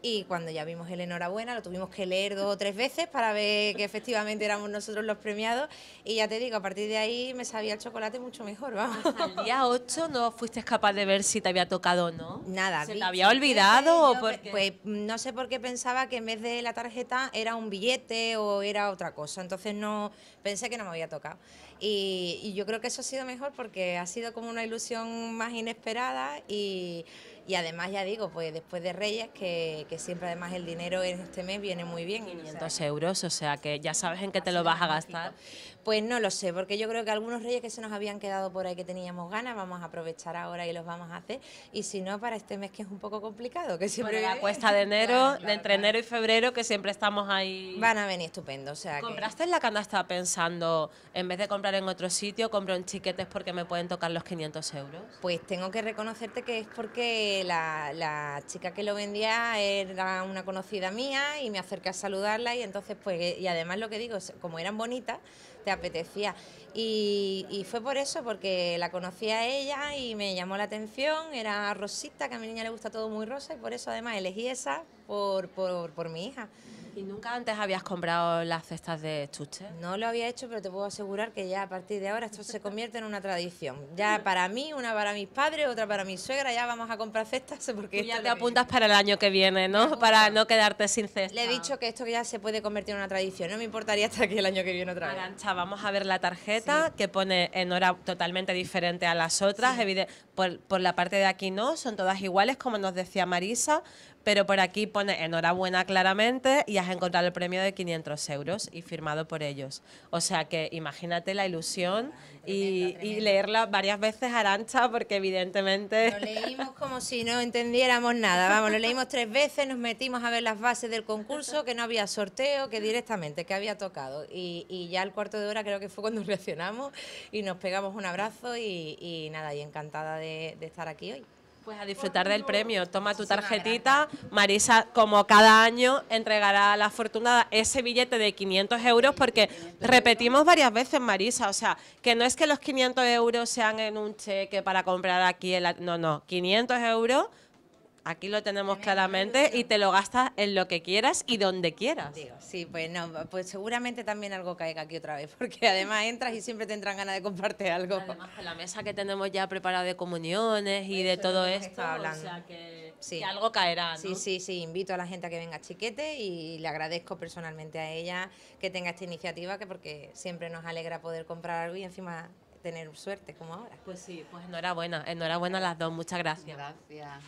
y cuando ya vimos el enhorabuena, lo tuvimos que leer dos o tres veces para ver que efectivamente éramos nosotros los premiados. Y ya te digo, a partir de ahí me sabía el chocolate mucho mejor, vamos. el día 8 no fuiste capaz de ver si te había tocado o no. Nada. ¿Se te había olvidado o Pues no sé por qué pensaba que en vez de la tarjeta era un billete o era otra cosa. Entonces no pensé que no me había tocado. Y, y yo creo que eso ha sido mejor porque ha sido como una ilusión más inesperada y y además, ya digo, pues después de Reyes, que, siempre además el dinero en este mes viene muy bien. 500 euros, o sea que ya sabes en qué te lo vas a gastar. Pues no lo sé, porque yo creo que algunos reyes que se nos habían quedado por ahí que teníamos ganas, vamos a aprovechar ahora y los vamos a hacer. Y si no, para este mes que es un poco complicado, que siempre... la cuesta de enero, de entre enero y febrero, que siempre estamos ahí... Van a venir estupendo, o sea ¿Compraste en la estaba pensando, en vez de comprar en otro sitio, compro en chiquetes porque me pueden tocar los 500 euros? Pues tengo que reconocerte que es porque la, la chica que lo vendía era una conocida mía y me acerqué a saludarla y entonces, pues, y además lo que digo, como eran bonitas te apetecía. Y, fue por eso, porque la conocí a ella y me llamó la atención, era rosita, que a mi niña le gusta todo muy rosa y por eso además elegí esa por, por, por mi hija. ¿Y nunca antes habías comprado las cestas de estuche No lo había hecho, pero te puedo asegurar que ya a partir de ahora esto se convierte en una tradición. Ya para mí, una para mis padres, otra para mi suegra, ya vamos a comprar cestas porque... ya te apuntas para el año que viene, ¿no? Para no quedarte sin cesta. Le he dicho que esto ya se puede convertir en una tradición, no me importaría hasta aquí el año que viene otra vez. vamos a ver la tarjeta que pone en hora totalmente diferente a las otras. por la parte de aquí no, son todas iguales, como nos decía Marisa, pero por aquí pone enhorabuena claramente y has encontrado el premio de 500 euros y firmado por ellos. O sea que imagínate la ilusión y, leerla varias veces arancha porque evidentemente... Lo leímos como si no entendiéramos nada. Vamos, lo leímos tres veces, nos metimos a ver las bases del concurso, que no había sorteo, que directamente, que había tocado. Y, ya al cuarto de hora creo que fue cuando reaccionamos y nos pegamos un abrazo y, nada, y encantada de estar aquí hoy. Pues a disfrutar del premio. Toma tu tarjetita. Marisa, como cada año, entregará a la afortunada ese billete de 500 euros porque repetimos varias veces, Marisa, o sea, que no es que los 500 euros sean en un cheque para comprar aquí, el, no, no, 500 euros Aquí lo tenemos claramente y te lo gastas en lo que quieras y donde quieras. sí, pues pues seguramente también algo caiga aquí otra vez, porque además entras y siempre te entran ganas de comprarte algo. Además, la mesa que tenemos ya preparada de comuniones y pues de todo esto, hablando. sí. algo caerá. Sí, sí, sí, invito a la gente a que venga Chiquete y le agradezco personalmente a ella que tenga esta iniciativa, que porque siempre nos alegra poder comprar algo y encima tener suerte como ahora. Pues sí, pues enhorabuena, enhorabuena a las dos, muchas gracias. Gracias.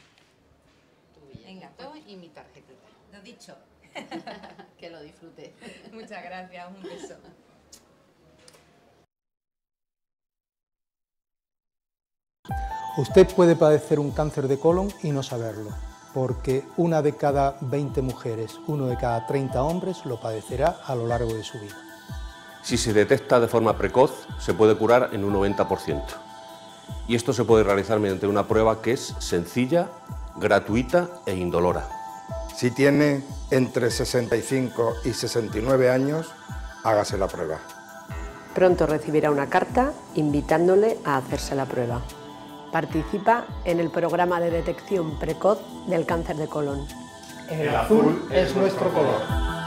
Venga, todo y mi tarjetita. Lo dicho. que lo disfrute. Muchas gracias, un beso. Usted puede padecer un cáncer de colon y no saberlo, porque una de cada 20 mujeres, uno de cada 30 hombres lo padecerá a lo largo de su vida. Si se detecta de forma precoz, se puede curar en un 90%. Y esto se puede realizar mediante una prueba que es sencilla gratuita e indolora. Si tiene entre 65 y 69 años, hágase la prueba. Pronto recibirá una carta invitándole a hacerse la prueba. Participa en el programa de detección precoz del cáncer de colon. El, azul, es, nuestro color.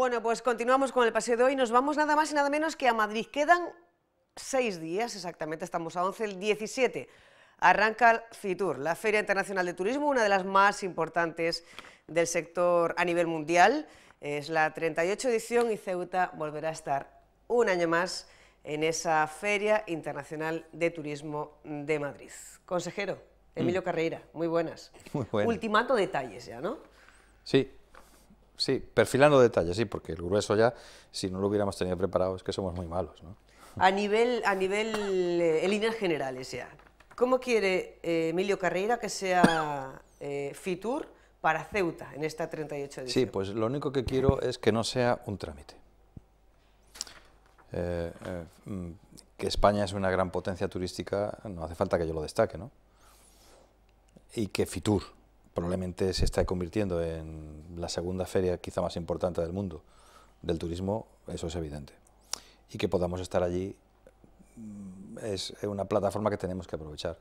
Bueno, pues continuamos con el paseo de hoy. Nos vamos nada más y nada menos que a Madrid. Quedan seis días, exactamente, estamos a 11, el 17. Arranca el FITUR, la Feria Internacional de Turismo, una de las más importantes del sector a nivel mundial. Es la 38 edición y Ceuta volverá a estar un año más en esa Feria Internacional de Turismo de Madrid. Consejero, mm. Emilio Carreira, muy buenas. Muy buenas. Ultimato detalles ya, ¿no? Sí, Sí, perfilando detalles, sí, porque el grueso ya, si no lo hubiéramos tenido preparado, es que somos muy malos. ¿no? A nivel, a nivel eh, en líneas generales ya, ¿cómo quiere eh, Emilio Carreira que sea eh, Fitur para Ceuta en esta 38 edición? Sí, pues lo único que quiero es que no sea un trámite. Mm, que España es una gran potencia turística, no hace falta que yo lo destaque, ¿no? Y que Fitur, probablemente se está convirtiendo en la segunda feria quizá más importante del mundo del turismo, eso es evidente. Y que podamos estar allí mm, es una plataforma que tenemos que aprovechar.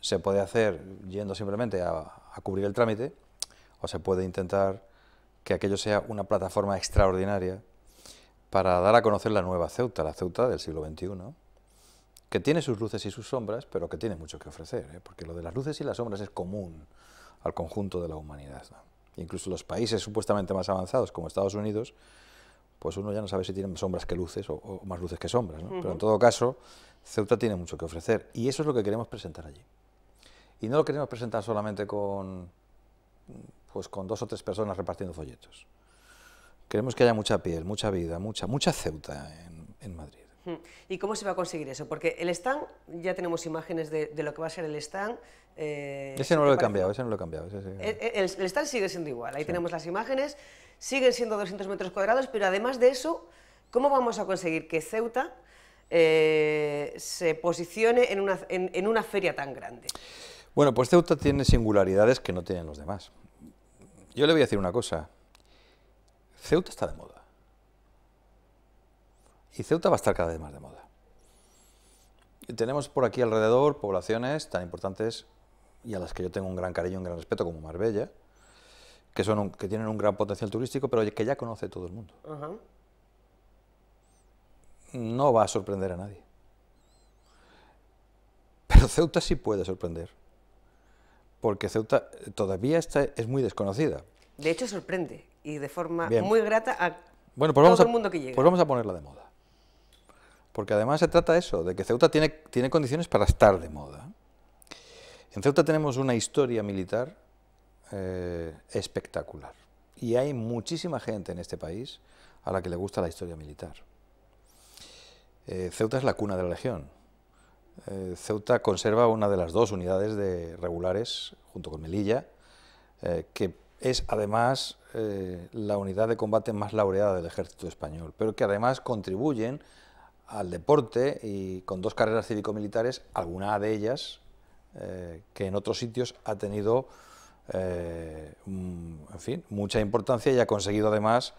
Se puede hacer yendo simplemente a, cubrir el trámite o se puede intentar que aquello sea una plataforma extraordinaria para dar a conocer la nueva Ceuta, la Ceuta del siglo XXI, que tiene sus luces y sus sombras, pero que tiene mucho que ofrecer, ¿eh? porque lo de las luces y las sombras es común al conjunto de la humanidad. Incluso los países supuestamente más avanzados, como Estados Unidos, pues uno ya no sabe si tienen sombras que luces o, más luces que sombras. Pero en todo caso, Ceuta tiene mucho que ofrecer y eso es lo que queremos presentar allí. Y no lo queremos presentar solamente con, pues, con dos o tres personas repartiendo folletos. Queremos que haya mucha piel, mucha vida, mucha, mucha Ceuta en Madrid. ¿Y cómo se va a conseguir eso? Porque el stand, ya tenemos imágenes de, lo que va a ser el stand. Eh, ese, no lo he cambiado, ese no lo he cambiado, el, stand sigue siendo igual, ahí tenemos las imágenes, siguen siendo 200 metros cuadrados, pero además de eso, ¿cómo vamos a conseguir que Ceuta eh, se posicione en una, en una feria tan grande? Bueno, pues Ceuta tiene singularidades que no tienen los demás. Yo le voy a decir una cosa, Ceuta está de moda. Y Ceuta va a estar cada vez más de moda. tenemos por aquí alrededor poblaciones tan importantes y a las que yo tengo un gran cariño, y un gran respeto, como Marbella, que, son que tienen un gran potencial turístico, pero que ya conoce todo el mundo. No va a sorprender a nadie. Pero Ceuta sí puede sorprender, porque Ceuta todavía está, es muy desconocida. De hecho, sorprende y de forma muy grata a pues todo el mundo que llega. Pues vamos a ponerla de moda porque además se trata de eso, de que Ceuta tiene, tiene condiciones para estar de moda. En Ceuta tenemos una historia militar eh, espectacular y hay muchísima gente en este país a la que le gusta la historia militar. Eh, Ceuta es la cuna de la Legión. Eh, Ceuta conserva una de las dos unidades de regulares, junto con Melilla, que es además la unidad de combate más laureada del ejército español, pero que además contribuyen al deporte y con dos carreras cívico-militares, alguna de ellas eh, que en otros sitios ha tenido, eh, en fin, mucha importancia y ha conseguido además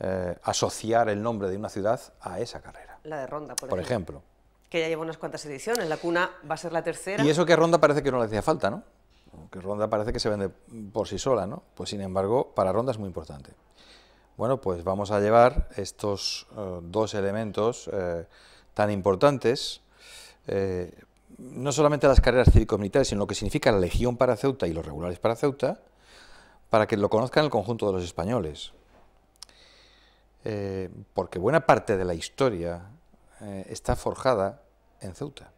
eh, asociar el nombre de una ciudad a esa carrera. La de Ronda, por, ejemplo. ejemplo. Que ya lleva unas cuantas ediciones, la cuna va a ser la tercera. Y eso que Ronda parece que no le hacía falta, ¿no? Que Ronda parece que se vende por sí sola, ¿no? Pues sin embargo, para Ronda es muy importante. Bueno, pues vamos a llevar estos eh, dos elementos eh, tan importantes, eh, no solamente las carreras cívico-militares, sino lo que significa la legión para Ceuta y los regulares para Ceuta, para que lo conozcan el conjunto de los españoles. porque buena parte de la historia está forjada en Ceuta.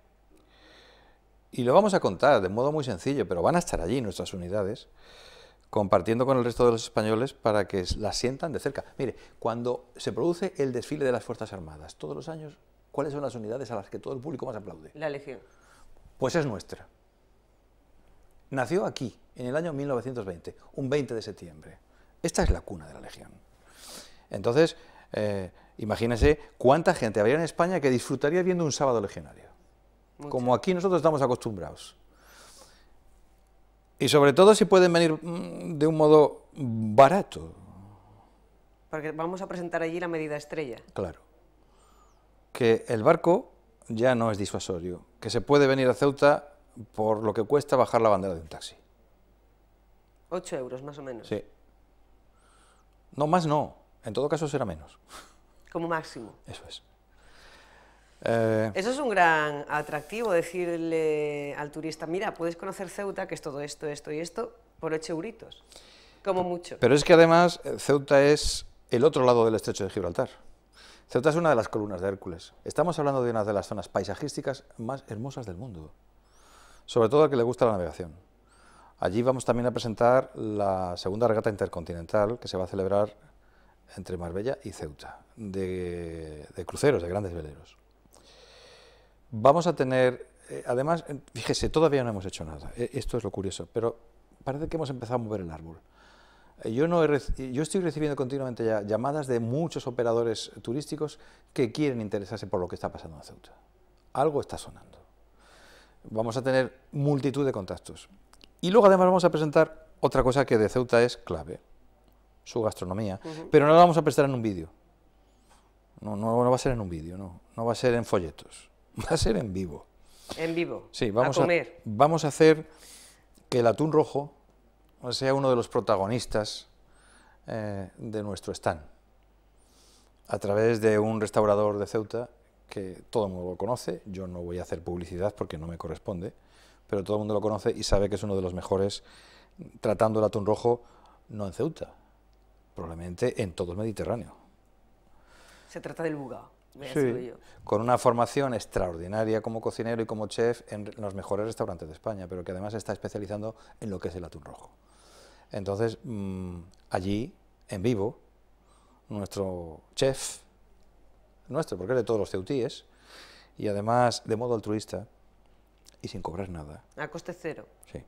Y lo vamos a contar de modo muy sencillo, pero van a estar allí nuestras unidades compartiendo con el resto de los españoles para que la sientan de cerca. Mire, cuando se produce el desfile de las Fuerzas Armadas, todos los años, ¿cuáles son las unidades a las que todo el público más aplaude? La Legión. Pues es nuestra. Nació aquí, en el año 1920, un 20 de septiembre. Esta es la cuna de la Legión. Entonces, eh, imagínense cuánta gente habría en España que disfrutaría viendo un sábado legionario. Como aquí nosotros estamos acostumbrados. Y sobre todo si pueden venir mm, de un modo barato. Porque vamos a presentar allí la medida estrella. Claro. Que el barco ya no es disuasorio, que se puede venir a Ceuta por lo que cuesta bajar la bandera de un taxi. Ocho euros más o menos. Sí. No, más no. En todo caso será menos. Como máximo. Eso es. Eh, Eso es un gran atractivo, decirle al turista, mira, puedes conocer Ceuta, que es todo esto, esto y esto, por 8 euritos, como mucho. Pero es que además eh, Ceuta es el otro lado del estrecho de Gibraltar. Ceuta es una de las columnas de Hércules. Estamos hablando de una de las zonas paisajísticas más hermosas del mundo, sobre todo al que le gusta la navegación. Allí vamos también a presentar la segunda regata intercontinental que se va a celebrar entre Marbella y Ceuta, de, de cruceros, de grandes veleros vamos a tener, eh, además, eh, fíjese, todavía no hemos hecho nada, eh, esto es lo curioso, pero parece que hemos empezado a mover el árbol. Yo, no yo estoy recibiendo continuamente ya llamadas de muchos operadores turísticos que quieren interesarse por lo que está pasando en Ceuta. Algo está sonando. Vamos a tener multitud de contactos. Y luego además vamos a presentar otra cosa que de Ceuta es clave, su gastronomía, pero no la vamos a presentar en un vídeo. No, no, no va a ser en un vídeo, no. No va a ser en folletos. va a ser en vivo. En vivo. Sí, vamos a, comer. vamos a hacer que el atún rojo sea uno de los protagonistas eh, de nuestro stand. A través de un restaurador de Ceuta que todo el mundo lo conoce, yo no voy a hacer publicidad porque no me corresponde, pero todo el mundo lo conoce y sabe que es uno de los mejores tratando el atún rojo no en Ceuta, probablemente en todo el Mediterráneo. Se trata del Buga con una formación extraordinaria como cocinero y como chef en los mejores restaurantes de España, pero que además está especializando en lo que es el atún rojo. Entonces, mm, allí, en vivo, nuestro chef, nuestro, porque es de todos los ceutíes, y además de modo altruista y sin cobrar nada. A coste cero. Sí.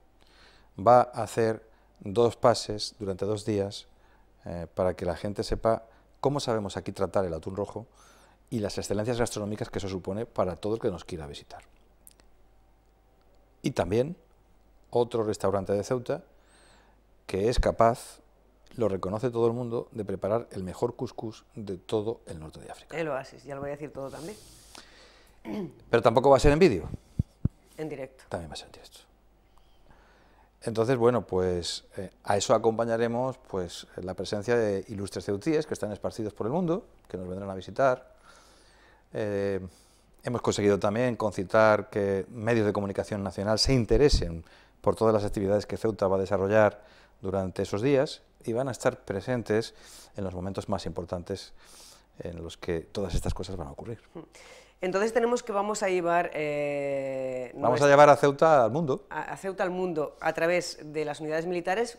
Va a hacer dos pases durante dos días eh, para que la gente sepa cómo sabemos aquí tratar el atún rojo y las excelencias gastronómicas que eso supone para todo el que nos quiera visitar. Y también otro restaurante de Ceuta que es capaz, lo reconoce todo el mundo, de preparar el mejor couscous de todo el norte de África. El oasis, ya lo voy a decir todo también. Pero tampoco va a ser en vídeo. En directo. También va a ser en directo. Entonces, bueno, pues eh, a eso acompañaremos pues, la presencia de ilustres ceutíes que están esparcidos por el mundo, que nos vendrán a visitar, eh, hemos conseguido también concitar que medios de comunicación nacional se interesen por todas las actividades que Ceuta va a desarrollar durante esos días y van a estar presentes en los momentos más importantes en los que todas estas cosas van a ocurrir. Entonces tenemos que vamos a llevar... Eh, vamos a llevar a Ceuta al mundo. A, a, Ceuta al mundo a través de las unidades militares,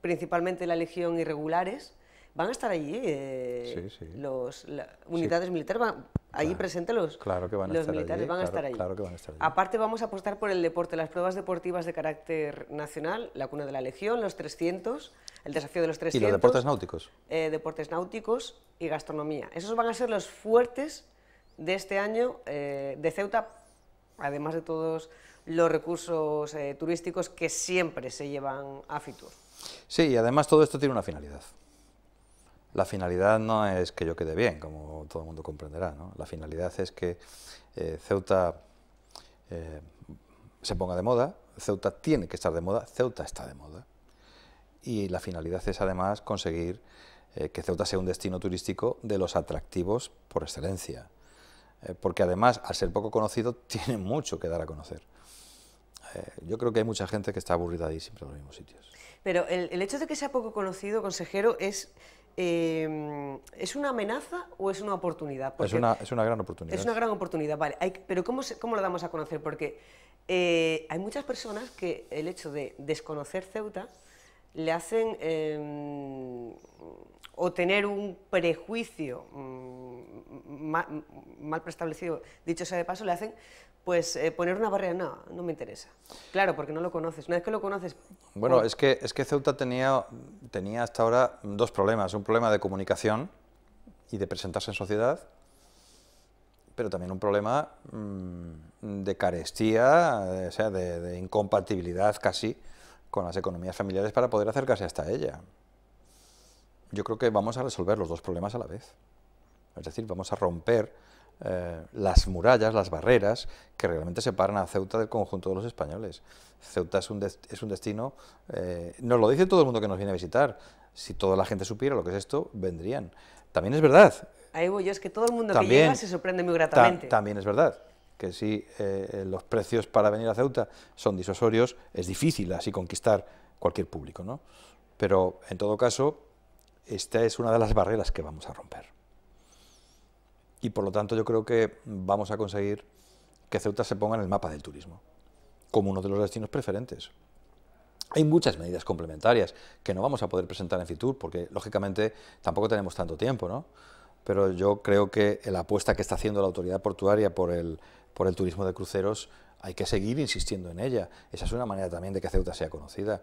principalmente la Legión Irregulares, van a estar allí eh, las unidades militares, van, allí presentes los, militares van, a estar allí. Aparte vamos a apostar por el deporte, las pruebas deportivas de carácter nacional, la cuna de la legión, los 300, el desafío de los 300. ¿Y los deportes náuticos? Eh, deportes náuticos y gastronomía. Esos van a ser los fuertes de este año eh, de Ceuta, además de todos los recursos turísticos que siempre se llevan a Fitur. Sí, y además todo esto tiene una finalidad. La finalidad no es que yo quede bien, como todo el mundo comprenderá. La finalidad es que eh, Ceuta eh, se ponga de moda, Ceuta tiene que estar de moda, Ceuta está de moda. Y la finalidad es además conseguir eh, que Ceuta sea un destino turístico de los atractivos por excelencia. porque además, al ser poco conocido, tiene mucho que dar a conocer yo creo que hay mucha gente que está aburrida ahí siempre en los mismos sitios. Pero el, el, hecho de que sea poco conocido, consejero, es Em, ¿es una amenaza o es una oportunidad? es una, gran oportunidad. Es una gran oportunidad, vale. pero ¿cómo, ¿cómo lo damos a conocer? Porque eh, hay muchas personas que el hecho de desconocer Ceuta le hacen em, o tener un prejuicio mm, mal, preestablecido, dicho sea de paso, le hacen pues eh, poner una barrera, no, no me interesa. Claro, porque no lo conoces. Una vez que lo conoces... Bueno, oh. es, que, es que Ceuta tenía, tenía hasta ahora dos problemas. Un problema de comunicación y de presentarse en sociedad, pero también un problema mm, de carestía, o sea, de incompatibilidad casi con las economías familiares para poder acercarse hasta ella. Yo creo que vamos a resolver los dos problemas a la vez. Es decir, vamos a romper eh, las murallas, las barreras que realmente separan a Ceuta del conjunto de los españoles. Ceuta es un, destino, eh, nos lo dice todo el mundo que nos viene a visitar. Si toda la gente supiera lo que es esto, vendrían. También es verdad. Ahí voy yo, es que todo el mundo que llega se sorprende muy gratamente. también es verdad que si eh, eh, los precios para venir a Ceuta son disosorios, es difícil así conquistar cualquier público, ¿no? Pero en todo caso, esta es una de las barreras que vamos a romper. Y por lo tanto yo creo que vamos a conseguir que Ceuta se ponga en el mapa del turismo, como uno de los destinos preferentes. Hay muchas medidas complementarias que no vamos a poder presentar en Fitur, porque lógicamente tampoco tenemos tanto tiempo, ¿no? pero yo creo que la apuesta que está haciendo la autoridad portuaria por el, por el turismo de cruceros hay que seguir insistiendo en ella. Esa es una manera también de que Ceuta sea conocida.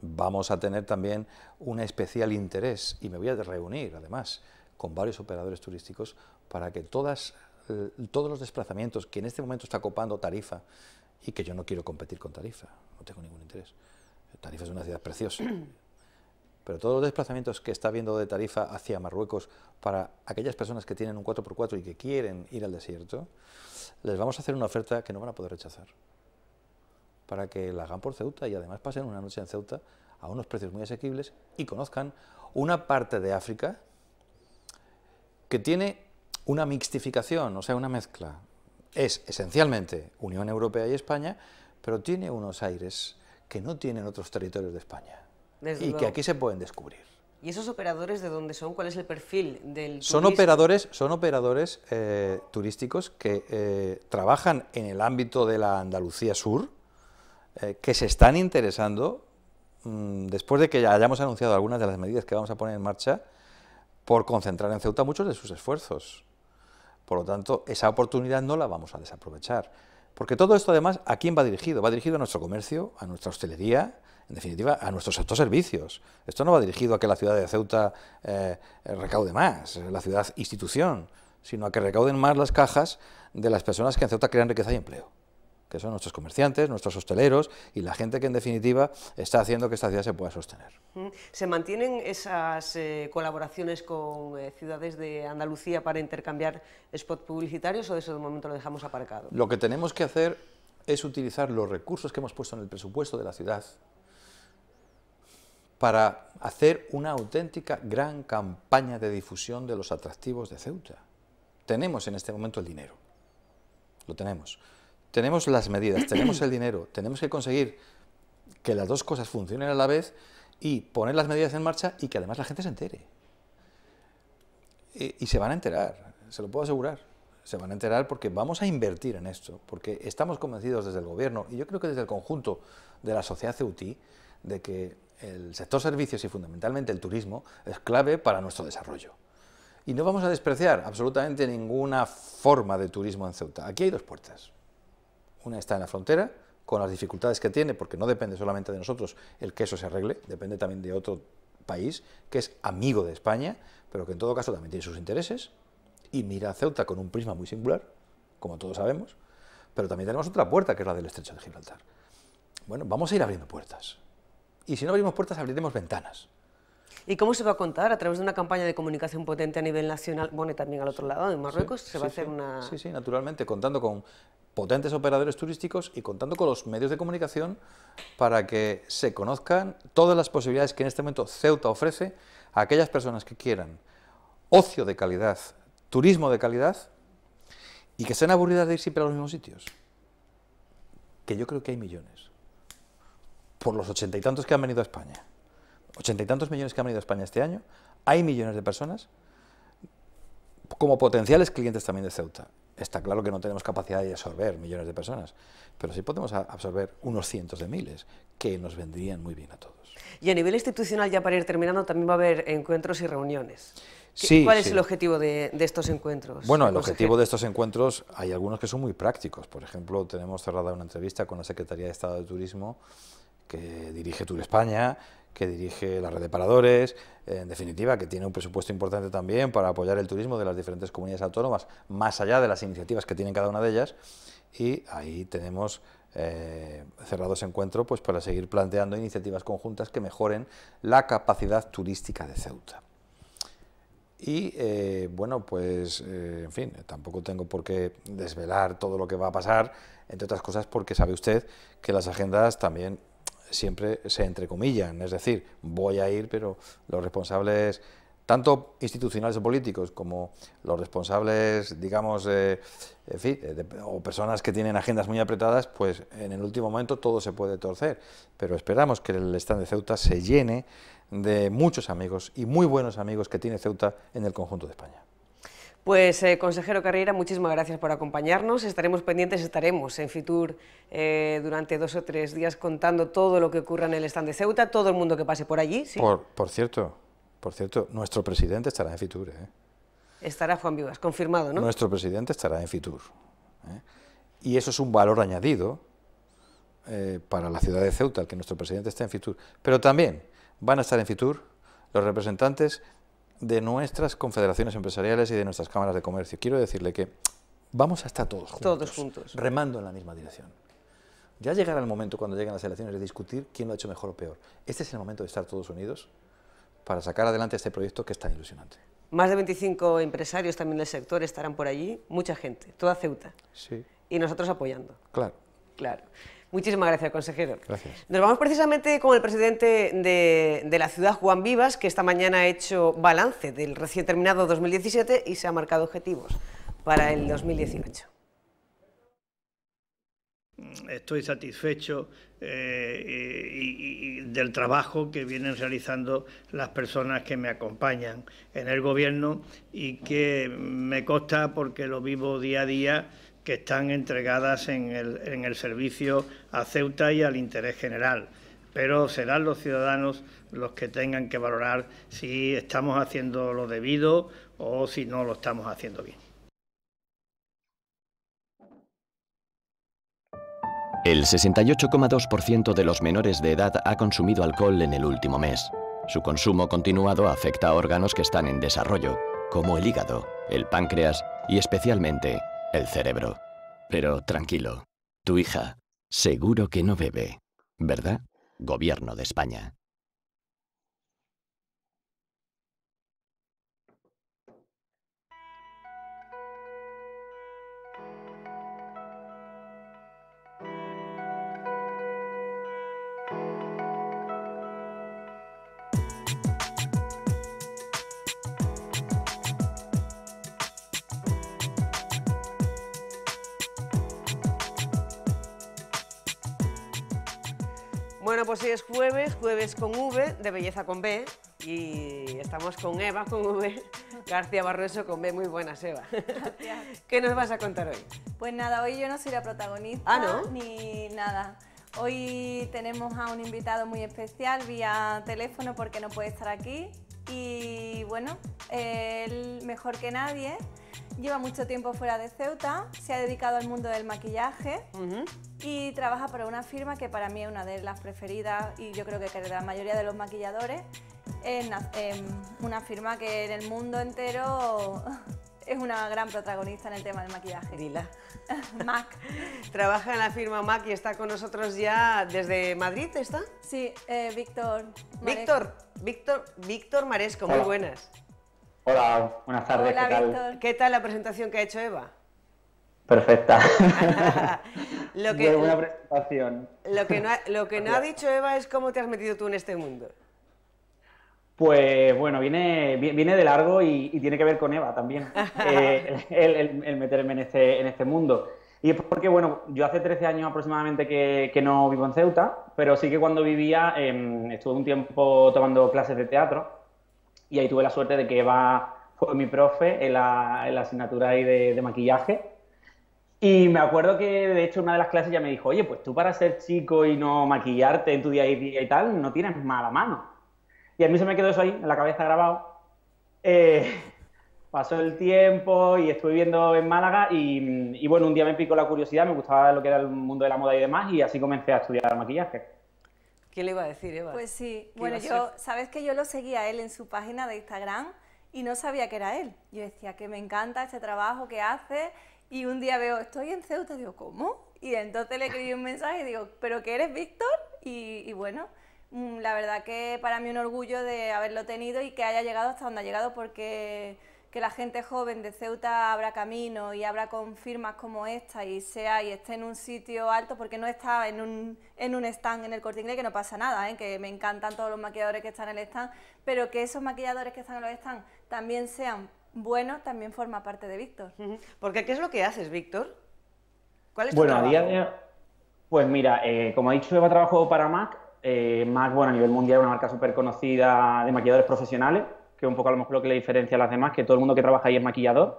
Vamos a tener también un especial interés y me voy a reunir además con varios operadores turísticos para que todas, eh, todos los desplazamientos que en este momento está copando Tarifa y que yo no quiero competir con Tarifa, no tengo ningún interés. Tarifa es una ciudad preciosa pero todos los desplazamientos que está habiendo de Tarifa hacia Marruecos para aquellas personas que tienen un 4x4 y que quieren ir al desierto, les vamos a hacer una oferta que no van a poder rechazar, para que la hagan por Ceuta y además pasen una noche en Ceuta a unos precios muy asequibles y conozcan una parte de África que tiene una mixtificación, o sea, una mezcla. Es esencialmente Unión Europea y España, pero tiene unos aires que no tienen otros territorios de España y que aquí se pueden descubrir. ¿Y esos operadores de dónde son? ¿Cuál es el perfil del son operadores Son operadores eh, turísticos que eh, trabajan en el ámbito de la Andalucía Sur, eh, que se están interesando, mm, después de que hayamos anunciado algunas de las medidas que vamos a poner en marcha, por concentrar en Ceuta muchos de sus esfuerzos. Por lo tanto, esa oportunidad no la vamos a desaprovechar. Porque todo esto, además, ¿a quién va dirigido? Va dirigido a nuestro comercio, a nuestra hostelería, en definitiva, a nuestros servicios. Esto no va dirigido a que la ciudad de Ceuta eh, eh, recaude más, eh, la ciudad institución, sino a que recauden más las cajas de las personas que en Ceuta crean riqueza y empleo, que son nuestros comerciantes, nuestros hosteleros y la gente que en definitiva está haciendo que esta ciudad se pueda sostener. ¿Se mantienen esas colaboraciones con ciudades de Andalucía para intercambiar spots publicitarios o eso de momento lo dejamos aparcado? Lo que tenemos que hacer es utilizar los recursos que hemos puesto en el presupuesto de la ciudad, para hacer una auténtica gran campaña de difusión de los atractivos de Ceuta. Tenemos en este momento el dinero, lo tenemos. Tenemos las medidas, tenemos el dinero, tenemos que conseguir que las dos cosas funcionen a la vez y poner las medidas en marcha y que además la gente se entere. Y, se van a enterar, se lo puedo asegurar se van a enterar porque vamos a invertir en esto, porque estamos convencidos desde el gobierno y yo creo que desde el conjunto de la sociedad ceutí de que el sector servicios y fundamentalmente el turismo es clave para nuestro desarrollo. Y no vamos a despreciar absolutamente ninguna forma de turismo en Ceuta. Aquí hay dos puertas. Una está en la frontera, con las dificultades que tiene, porque no depende solamente de nosotros el que eso se arregle, depende también de otro país que es amigo de España, pero que en todo caso también tiene sus intereses, y mira Ceuta con un prisma muy singular, como todos sabemos, pero también tenemos otra puerta, que es la del estrecho de Gibraltar. Bueno, vamos a ir abriendo puertas. Y si no abrimos puertas, abriremos ventanas. ¿Y cómo se va a contar? ¿A través de una campaña de comunicación potente a nivel nacional? Bueno, y también al otro lado, en Marruecos, se va a hacer una... Sí, sí, naturalmente, contando con potentes operadores turísticos y contando con los medios de comunicación para que se conozcan todas las posibilidades que en este momento Ceuta ofrece a aquellas personas que quieran ocio de calidad turismo de calidad y que sean aburridas de ir siempre a los mismos sitios. Que yo creo que hay millones. Por los ochenta y tantos que han venido a España, ochenta y tantos millones que han venido a España este año, hay millones de personas como potenciales clientes también de Ceuta. Está claro que no tenemos capacidad de absorber millones de personas, pero sí podemos absorber unos cientos de miles que nos vendrían muy bien a todos. Y a nivel institucional, ya para ir terminando, también va a haber encuentros y reuniones. ¿Cuál es el objetivo de, estos encuentros? Bueno, el objetivo de estos encuentros hay algunos que son muy prácticos. Por ejemplo, tenemos cerrada una entrevista con la Secretaría de Estado de Turismo que dirige Tour España, que dirige la red de paradores, en definitiva, que tiene un presupuesto importante también para apoyar el turismo de las diferentes comunidades autónomas, más allá de las iniciativas que tienen cada una de ellas. Y ahí tenemos eh, cerrado ese encuentro pues, para seguir planteando iniciativas conjuntas que mejoren la capacidad turística de Ceuta. Y eh, bueno, pues eh, en fin, tampoco tengo por qué desvelar todo lo que va a pasar, entre otras cosas porque sabe usted que las agendas también siempre se entrecomillan, es decir, voy a ir, pero los responsables tanto institucionales o políticos como los responsables, digamos, eh, en fin, o personas que tienen agendas muy apretadas, pues en el último momento todo se puede torcer. Pero esperamos que el stand de Ceuta se llene de muchos amigos y muy buenos amigos que tiene Ceuta en el conjunto de España. Pues eh, consejero Carrera, muchísimas gracias por acompañarnos. Estaremos pendientes, estaremos en Fitur eh, durante dos o tres días contando todo lo que ocurra en el stand de Ceuta, todo el mundo que pase por allí. Por, cierto, por cierto, nuestro presidente estará en Fitur. ¿eh? Estará Juan Vivas, confirmado, ¿no? Nuestro presidente estará en Fitur. Y eso es un valor añadido para la ciudad de Ceuta, que nuestro presidente esté en Fitur. Pero también van a estar en Fitur los representantes de nuestras confederaciones empresariales y de nuestras cámaras de comercio. Quiero decirle que vamos a estar todos juntos, todos juntos. remando en la misma dirección. Ya llegará el momento cuando lleguen las elecciones de discutir quién lo ha hecho mejor o peor. Este es el momento de estar todos unidos para sacar adelante este proyecto que es tan ilusionante. Más de 25 empresarios también del sector estarán por allí, mucha gente, toda Ceuta. Sí. Y nosotros apoyando. Claro. Claro. Muchísimas gracias, consejero. Nos vamos precisamente con el presidente de, la ciudad, Juan Vivas, que esta mañana ha hecho balance del recién terminado 2017 y se ha marcado objetivos para el 2018. Estoy satisfecho eh, eh, del trabajo que vienen realizando las personas que me acompañan en el Gobierno y que me consta porque lo vivo día a día que están entregadas en el, servicio a Ceuta y al interés general pero serán los ciudadanos los que tengan que valorar si estamos haciendo lo debido o si no lo estamos haciendo bien. El 68,2% de los menores de edad ha consumido alcohol en el último mes. Su consumo continuado afecta a órganos que están en desarrollo, como el hígado, el páncreas y especialmente el cerebro. Pero tranquilo, tu hija seguro que no bebe, ¿verdad? Gobierno de España. pues hoy es jueves, jueves con V, de belleza con B, y estamos con Eva, con V, García Barroso con B, muy buenas Eva. Gracias. ¿Qué nos vas a contar hoy? Pues nada, hoy yo no soy la protagonista, ah, ni nada. Hoy tenemos a un invitado muy especial vía teléfono porque no puede estar aquí, y bueno, el mejor que nadie lleva mucho tiempo fuera de Ceuta, se ha dedicado al mundo del maquillaje y trabaja para una firma que para mí es una de las preferidas y yo creo que de la mayoría de los maquilladores es una firma que en el mundo entero es una gran protagonista en el tema del maquillaje. Mac. Trabaja en la firma Mac y está con nosotros ya desde Madrid, ¿está? Sí, eh, Víctor. Víctor, Víctor, Víctor Maresco, muy buenas. Hola, buenas tardes, Hola, ¿qué tal? Víctor. ¿Qué tal la presentación que ha hecho Eva? Perfecta. lo buena presentación. lo que no ha dicho Eva es cómo te has metido tú en este mundo. Pues bueno, viene, viene de largo y, tiene que ver con Eva también, eh, el, meterme este, en este, mundo. Y es porque, bueno, yo hace 13 años aproximadamente que, no vivo en Ceuta, pero sí que cuando vivía em, estuve un tiempo tomando clases de teatro y ahí tuve la suerte de que Eva fue mi profe en la, asignatura de, maquillaje. Y me acuerdo que, de hecho, una de las clases ya me dijo, oye, pues tú para ser chico y no maquillarte en tu día a día y tal, no tienes mala mano. Y a mí se me quedó eso ahí, en la cabeza grabado. Eh, pasó el tiempo y estuve viviendo en Málaga y, bueno, un día me picó la curiosidad, me gustaba lo que era el mundo de la moda y demás y así comencé a estudiar maquillaje. ¿Qué le iba a decir, Eva? Pues sí, bueno, yo, sabes que yo lo seguía él en su página de Instagram y no sabía que era él. Yo decía que me encanta este trabajo que hace y un día veo, estoy en Ceuta, digo, ¿cómo? Y entonces le escribí un mensaje y digo, ¿pero que eres Víctor? y, y bueno, Mm, la verdad que para mí un orgullo de haberlo tenido y que haya llegado hasta donde ha llegado porque que la gente joven de Ceuta abra camino y abra con firmas como esta y sea y esté en un sitio alto porque no está en un, stand en el corte que no pasa nada, ¿eh? que me encantan todos los maquilladores que están en el stand, pero que esos maquilladores que están en los stand también sean buenos, también forma parte de Víctor. Porque ¿qué es lo que haces, Víctor? bueno, A día Pues mira, eh, como ha dicho Eva, trabajo para Mac eh, MAC, bueno, a nivel mundial una marca súper conocida de maquilladores profesionales, que es un poco a lo mejor lo que le diferencia a las demás, que todo el mundo que trabaja ahí es maquillador.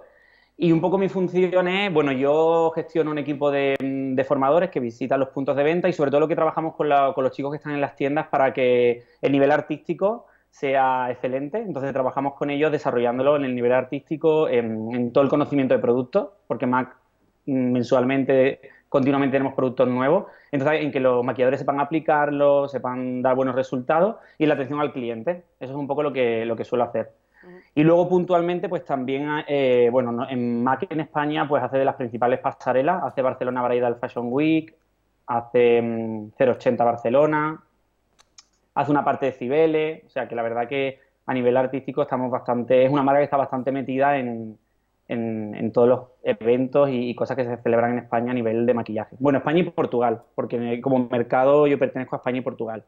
Y un poco mi función es, bueno, yo gestiono un equipo de, formadores que visitan los puntos de venta y sobre todo lo que trabajamos con, los chicos que están en las tiendas para que el nivel artístico sea excelente. Entonces trabajamos con ellos desarrollándolo en el nivel artístico, en, en todo el conocimiento de productos, porque Mac mm, mensualmente continuamente tenemos productos nuevos. Entonces, en que los maquilladores sepan aplicarlos, sepan dar buenos resultados y la atención al cliente. Eso es un poco lo que, lo que suelo hacer. Y luego puntualmente, pues también, eh, bueno, en MAC en España, pues hace de las principales pasarelas, hace Barcelona Variedad Fashion Week, hace 080 mm, Barcelona, hace una parte de Cibeles, o sea que la verdad que a nivel artístico estamos bastante, es una marca que está bastante metida en, en, todos los eventos y, y, cosas que se celebran en España a nivel de maquillaje. Bueno, España y Portugal, porque como mercado yo pertenezco a España y Portugal.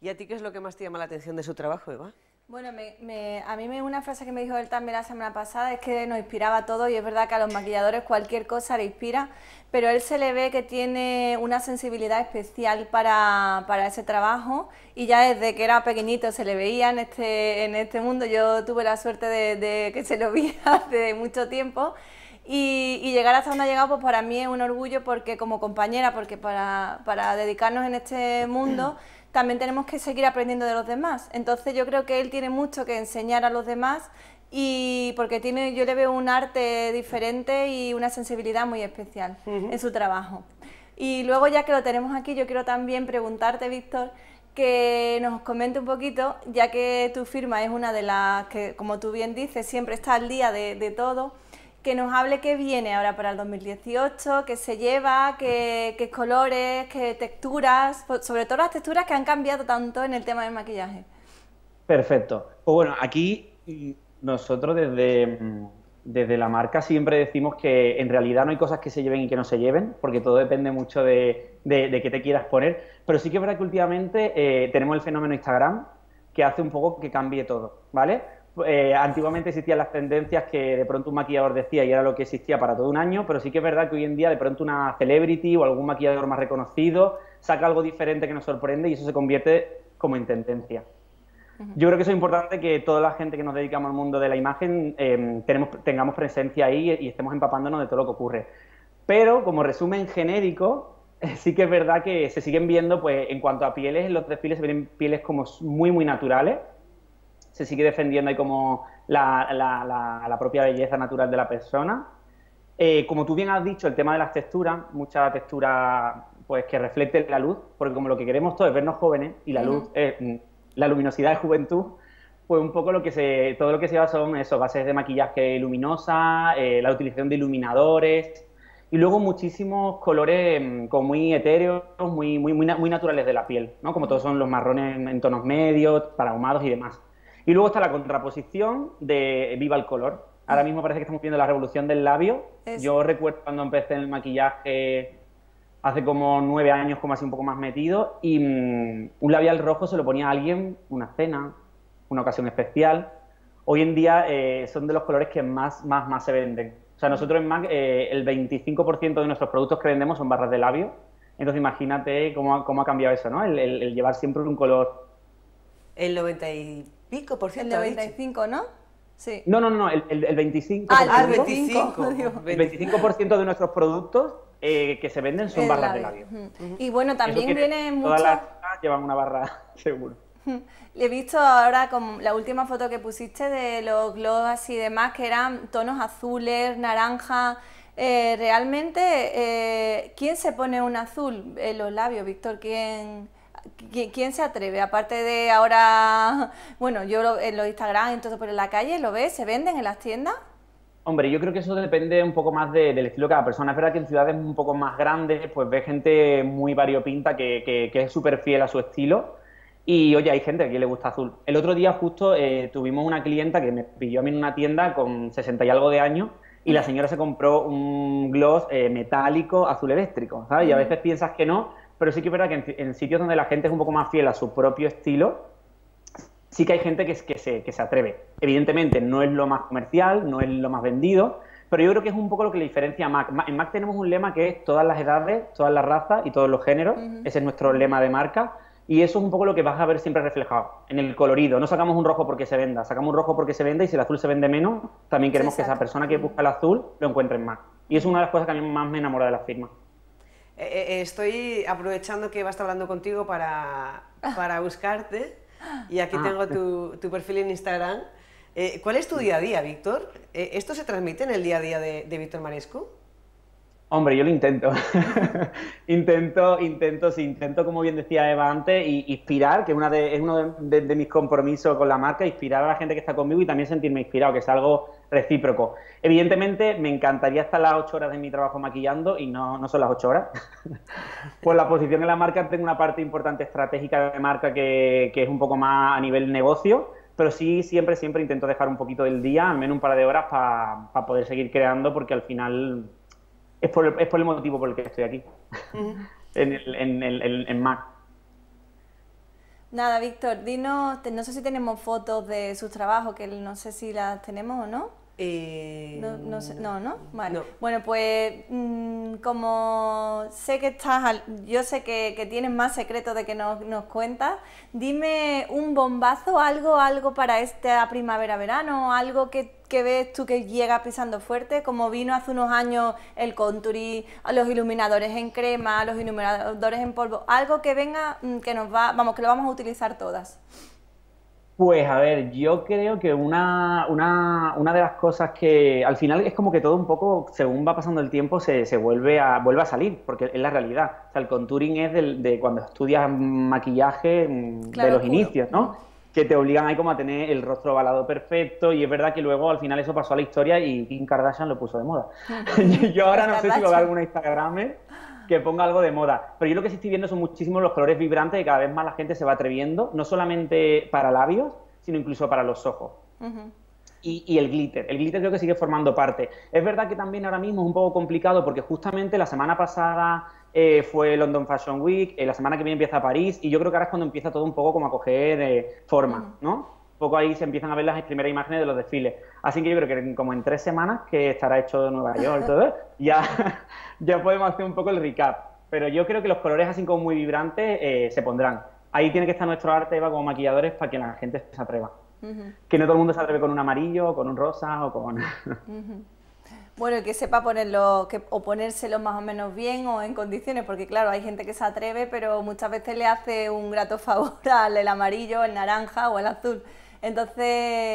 ¿Y a ti qué es lo que más te llama la atención de su trabajo, Eva? Bueno, a mí me, una frase que me dijo él también la semana pasada es que nos inspiraba a todos y es verdad que a los maquilladores cualquier cosa le inspira, pero él se le ve que tiene una sensibilidad especial para, ese trabajo y ya desde que era pequeñito se le veía en este, en este mundo. Yo tuve la suerte de, que se lo vi hace mucho tiempo. Y, llegar hasta donde ha llegado, pues para mí es un orgullo porque como compañera, porque para dedicarnos en este mundo también tenemos que seguir aprendiendo de los demás. Entonces yo creo que él tiene mucho que enseñar a los demás y porque tiene, yo le veo un arte diferente y una sensibilidad muy especial en su trabajo. Y luego ya que lo tenemos aquí, yo quiero también preguntarte, Víctor, que nos comente un poquito, ya que tu firma es una de las que, como tú bien dices, siempre está al día de, de todo que nos hable qué viene ahora para el 2018, qué se lleva, qué, colores, qué texturas, pues, sobre todo las texturas que han cambiado tanto en el tema del maquillaje. Perfecto. Pues bueno, aquí mm, nosotros mm, desde, la marca siempre decimos que en realidad no hay cosas que se lleven y que no se lleven, porque todo depende mucho de, de, qué te quieras poner. Pero sí que es verdad que últimamente eh, tenemos el fenómeno Instagram que hace un poco que cambie todo, ¿vale? Eh, antiguamente existían las tendencias que de pronto un maquillador decía y era lo que existía para todo un año, pero sí que es verdad que hoy en día de pronto una celebrity o algún maquillador más reconocido saca algo diferente que nos sorprende y eso se convierte como en tendencia. Yo creo que es importante que toda la gente que nos dedicamos al mundo de la imagen em, tengamos presencia ahí y estemos empapándonos de todo lo que ocurre. Pero como resumen genérico, sí que es verdad que se siguen viendo, pues en cuanto a pieles, en los desfiles se ven pieles como muy, muy naturales, se sigue defendiendo ahí como la, propia belleza natural de la persona. Eh, como tú bien has dicho, el tema de las texturas, mucha textura pues que refleje la luz, porque como lo que queremos todos es vernos jóvenes y la luz, mm, la luminosidad de juventud, pues un poco lo que se, todo lo que se va son eso, bases de maquillaje luminosa, eh, la utilización de iluminadores y luego muchísimos colores mm, como muy etéreos, muy, muy, muy, muy naturales de la piel, ¿no? Como todos son los marrones en, tonos medios, para ahumados y demás. Y luego está la contraposición de Viva el color. Ahora mismo parece que estamos viendo la revolución del labio. Yo recuerdo cuando empecé en el maquillaje hace como nueve años, como así un poco más metido, y mm, un labial rojo se lo ponía a alguien, una cena, una ocasión especial. Hoy en día eh, son de los colores que más, más, más se venden. O sea, nosotros en eh, el 25% de nuestros productos que vendemos son barras de labio. Entonces imagínate cómo, ha cambiado eso, ¿no? El, llevar siempre un color. El 90 pico por ciento. El 95, ¿no? Sí. No, no, no, el, el 25%. Ah, el 25. El 25% de nuestros productos eh, que se venden son barras de labios. Y bueno, también viene muchas... Todas llevan una barra, seguro. Le he visto ahora con la última foto que pusiste de los globos y demás, que eran tonos azules, naranja. Eh, realmente, eh, ¿quién se pone un azul en los labios, Víctor? ¿Quién...? ¿quién se atreve? Aparte de ahora, bueno, yo en los Instagram, entonces, pero en la calle, ¿lo ves? ¿Se venden en las tiendas? Hombre, yo creo que eso depende un poco más del estilo de cada persona. Es verdad que en ciudades un poco más grandes, pues ve gente muy variopinta que, es súper fiel a su estilo. Y oye, hay gente que le gusta azul. El otro día justo eh, tuvimos una clienta que me pidió a mí en una tienda con 60 y algo de años y la señora se compró un gloss eh, metálico azul eléctrico, ¿sabes? Y a veces piensas que no, pero sí que es verdad que en, sitios donde la gente es un poco más fiel a su propio estilo, sí que hay gente que, que, se, atreve. Evidentemente no es lo más comercial, no es lo más vendido, pero yo creo que es un poco lo que le diferencia a Mac. En Mac tenemos un lema que es todas las edades, todas las razas y todos los géneros. Ese es nuestro lema de marca. Y eso es un poco lo que vas a ver siempre reflejado en el colorido. No sacamos un rojo porque se venda, sacamos un rojo porque se venda y si el azul se vende menos, también queremos que esa persona que busca el azul lo encuentre en Mac. Y es una de las cosas que a mí más me enamora de la firma. Eh, eh, eh, estoy aprovechando que vas hablando contigo para, buscarte y aquí ah. tengo tu, perfil en Instagram. ¿Cuál es tu día a día, Víctor? ¿Esto se transmite en el día a día de, de Víctor Maresco? Hombre, yo lo intento. intento, intento, sí, intento, como bien decía Eva antes, inspirar, que una de, es uno de, mis compromisos con la marca, inspirar a la gente que está conmigo y también sentirme inspirado, que es algo recíproco. Evidentemente, me encantaría estar las ocho horas de mi trabajo maquillando y no, no son las ocho horas. pues la posición en la marca, tengo una parte importante estratégica de marca que, es un poco más a nivel negocio, pero sí siempre, siempre intento dejar un poquito del día, al menos un par de horas, para poder seguir creando, porque al final es por, el, motivo por el que estoy aquí, en, el, en, el, Nada, Víctor, dinos, no sé si tenemos fotos de sus trabajos, que no sé si las tenemos o no. Eh, no, no, no, Bueno, pues mm, como sé que estás, yo sé que, que, tienes más secretos de que nos, nos cuentas, dime un bombazo, algo, algo para esta primavera-verano, algo que ¿Qué ves tú que llega pisando fuerte, como vino hace unos años el contouring, los iluminadores en crema, los iluminadores en polvo, algo que venga mm, que nos va, vamos, que lo vamos a utilizar todas. Pues a ver, yo creo que una, una, una, de las cosas que al final es como que todo un poco, según va pasando el tiempo, se, vuelve, a, vuelve a salir, porque es la realidad. O sea, el contouring es de cuando estudias maquillaje mm, de los inicios, ¿no? Mm que te obligan ahí como a tener el rostro ovalado perfecto y es verdad que luego al final eso pasó a la historia y Kim Kardashian lo puso de moda. yo ahora pues no sé si lo veo alguna Instagram... que ponga algo de moda, pero yo lo que sí estoy viendo son muchísimos los colores vibrantes ...y cada vez más la gente se va atreviendo, no solamente para labios, sino incluso para los ojos. y, el glitter. El glitter creo que sigue formando parte. Es verdad que también ahora mismo es un poco complicado porque justamente la semana pasada eh, fue London Fashion Week, eh, la semana que viene empieza París y yo creo que ahora es cuando empieza todo un poco como a coger eh, forma, ¿no? Un poco ahí se empiezan a ver las primeras imágenes de los desfiles. Así que yo creo que como en tres semanas que estará hecho Nueva York y todo, ya, ya podemos hacer un poco el recap. Pero yo creo que los colores así como muy vibrantes se pondrán. Ahí tiene que estar nuestro arte, Eva, como maquilladores, para que la gente se atreva. Que no todo el mundo se atreve con un amarillo, o con un rosa o con... Bueno, que sepa ponerlo, que, o ponérselo más o menos bien o en condiciones, porque claro, hay gente que se atreve, pero muchas veces le hace un grato favor al el amarillo, el naranja o el azul. Entonces,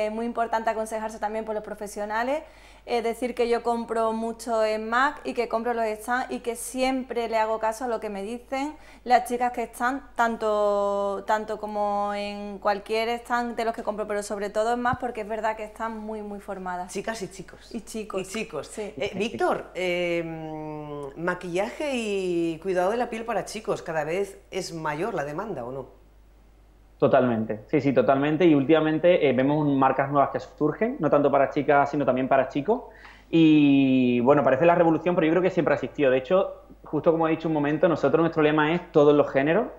es muy importante aconsejarse también por los profesionales es decir, que yo compro mucho en Mac y que compro los stands y que siempre le hago caso a lo que me dicen las chicas que están, tanto, tanto como en cualquier stand de los que compro, pero sobre todo en Mac porque es verdad que están muy, muy formadas. Chicas y chicos. Y chicos. Y chicos. Eh, Víctor, em, maquillaje y cuidado de la piel para chicos, cada vez es mayor la demanda, ¿o no? Totalmente, sí, sí, totalmente. Y últimamente eh, vemos marcas nuevas que surgen, no tanto para chicas, sino también para chicos. Y bueno, parece la revolución, pero yo creo que siempre ha existido. De hecho, justo como he dicho un momento, nosotros nuestro lema es todos los géneros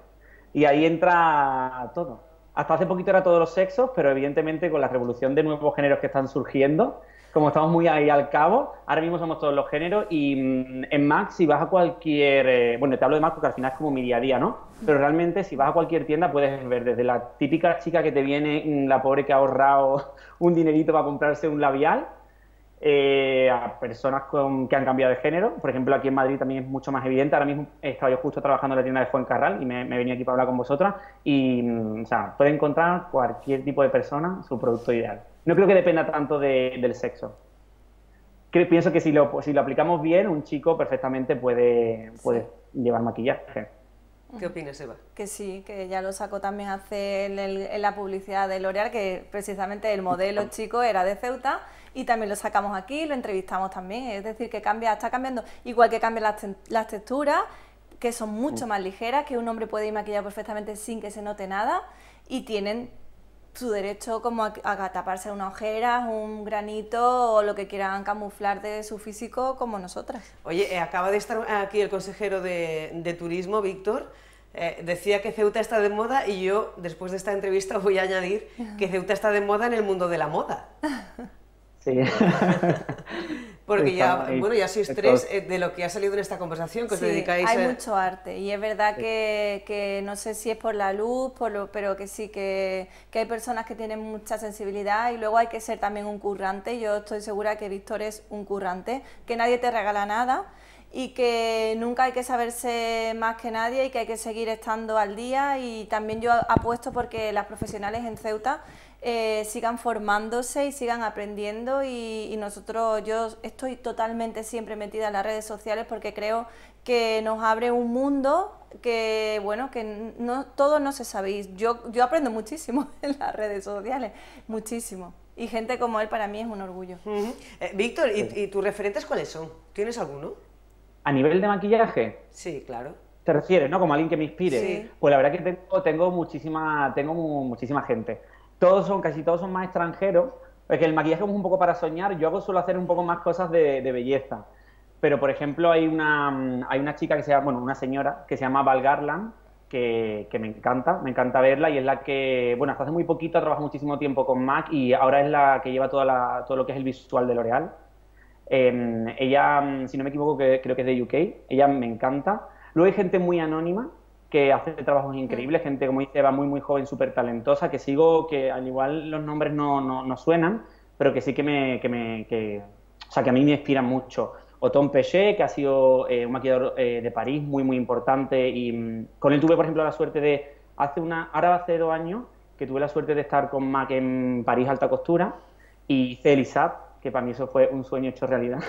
y ahí entra todo. Hasta hace poquito era todos los sexos, pero evidentemente con la revolución de nuevos géneros que están surgiendo, como estamos muy ahí al cabo, ahora mismo somos todos los géneros y mm, en Mac si vas a cualquier, eh, bueno, te hablo de Mac porque al final es como mi día a día, ¿no? Pero realmente si vas a cualquier tienda puedes ver desde la típica chica que te viene, mm, la pobre que ha ahorrado un dinerito para comprarse un labial, eh, a personas que han cambiado de género. Por ejemplo, aquí en Madrid también es mucho más evidente. Ahora mismo estaba yo justo trabajando en la tienda de Fuencarral y me, me venía aquí para hablar con vosotras. Y, mm, o sea, puede encontrar cualquier tipo de persona su producto ideal no creo que dependa tanto de, del sexo. Creo pienso que si lo, si lo aplicamos bien, un chico perfectamente puede, llevar maquillaje. ¿Qué opinas, Eva? Que sí, que ya lo sacó también hace en, la publicidad de L'Oreal, que precisamente el modelo chico era de Ceuta y también lo sacamos aquí, lo entrevistamos también. Es decir, que cambia, está cambiando, igual que cambian las, las texturas, que son mucho mm. más ligeras, que un hombre puede ir maquillado perfectamente sin que se note nada y tienen su derecho como a, taparse una ojera, un granito o lo que quieran camuflar de su físico como nosotras. Oye, eh, acaba de estar aquí el consejero de, Turismo, Víctor, eh, decía que Ceuta está de moda y yo, después de esta entrevista, voy a añadir que Ceuta está de moda en el mundo de la moda. Sí. Porque ya, bueno, ya sois tres eh, de lo que ha salido en esta conversación, que os dedicáis hay mucho arte y es verdad que, que, no sé si es por la luz, por lo, pero que sí, que, que, hay personas que tienen mucha sensibilidad y luego hay que ser también un currante. Yo estoy segura que Víctor es un currante, que nadie te regala nada y que nunca hay que saberse más que nadie y que hay que seguir estando al día y también yo apuesto porque las profesionales en Ceuta eh, sigan formándose y sigan aprendiendo y, nosotros, yo estoy totalmente siempre metida en las redes sociales porque creo que nos abre un mundo que, bueno, que no, todos no se sabéis. Yo, yo aprendo muchísimo en las redes sociales, muchísimo. Y gente como él para mí es un orgullo. Eh, Víctor, ¿y, tus referentes cuáles son? ¿Tienes alguno? A nivel de maquillaje. Sí, claro te refieres, ¿no? Como alguien que me inspire. Pues la verdad que tengo muchísima, tengo muchísima gente todos son, casi todos son más extranjeros, porque el maquillaje es un poco para soñar, yo hago suelo hacer un poco más cosas de, belleza. Pero, por ejemplo, hay una, hay una chica que se llama, bueno, una señora que se llama Val Garland, que, me encanta, me encanta verla y es la que, bueno, hasta hace muy poquito ha muchísimo tiempo con Mac y ahora es la que lleva toda todo lo que es el visual de L'Oreal. Em, ella, si no me equivoco, que, creo que es de UK, ella me encanta. Luego hay gente muy anónima que hace trabajos increíbles, mm. gente como dice, va muy, muy joven, súper talentosa, que sigo, que al igual los nombres no, no, no suenan, pero que sí que me, que me que, o sea, que a mí me inspiran mucho. O Tom que ha sido eh, un maquillador eh, de París muy, muy importante, y mm, con él tuve, por ejemplo, la suerte de, hace una, ahora hace dos años, que tuve la suerte de estar con Mac en París Alta Costura, y hice Elisab, que para mí eso fue un sueño hecho realidad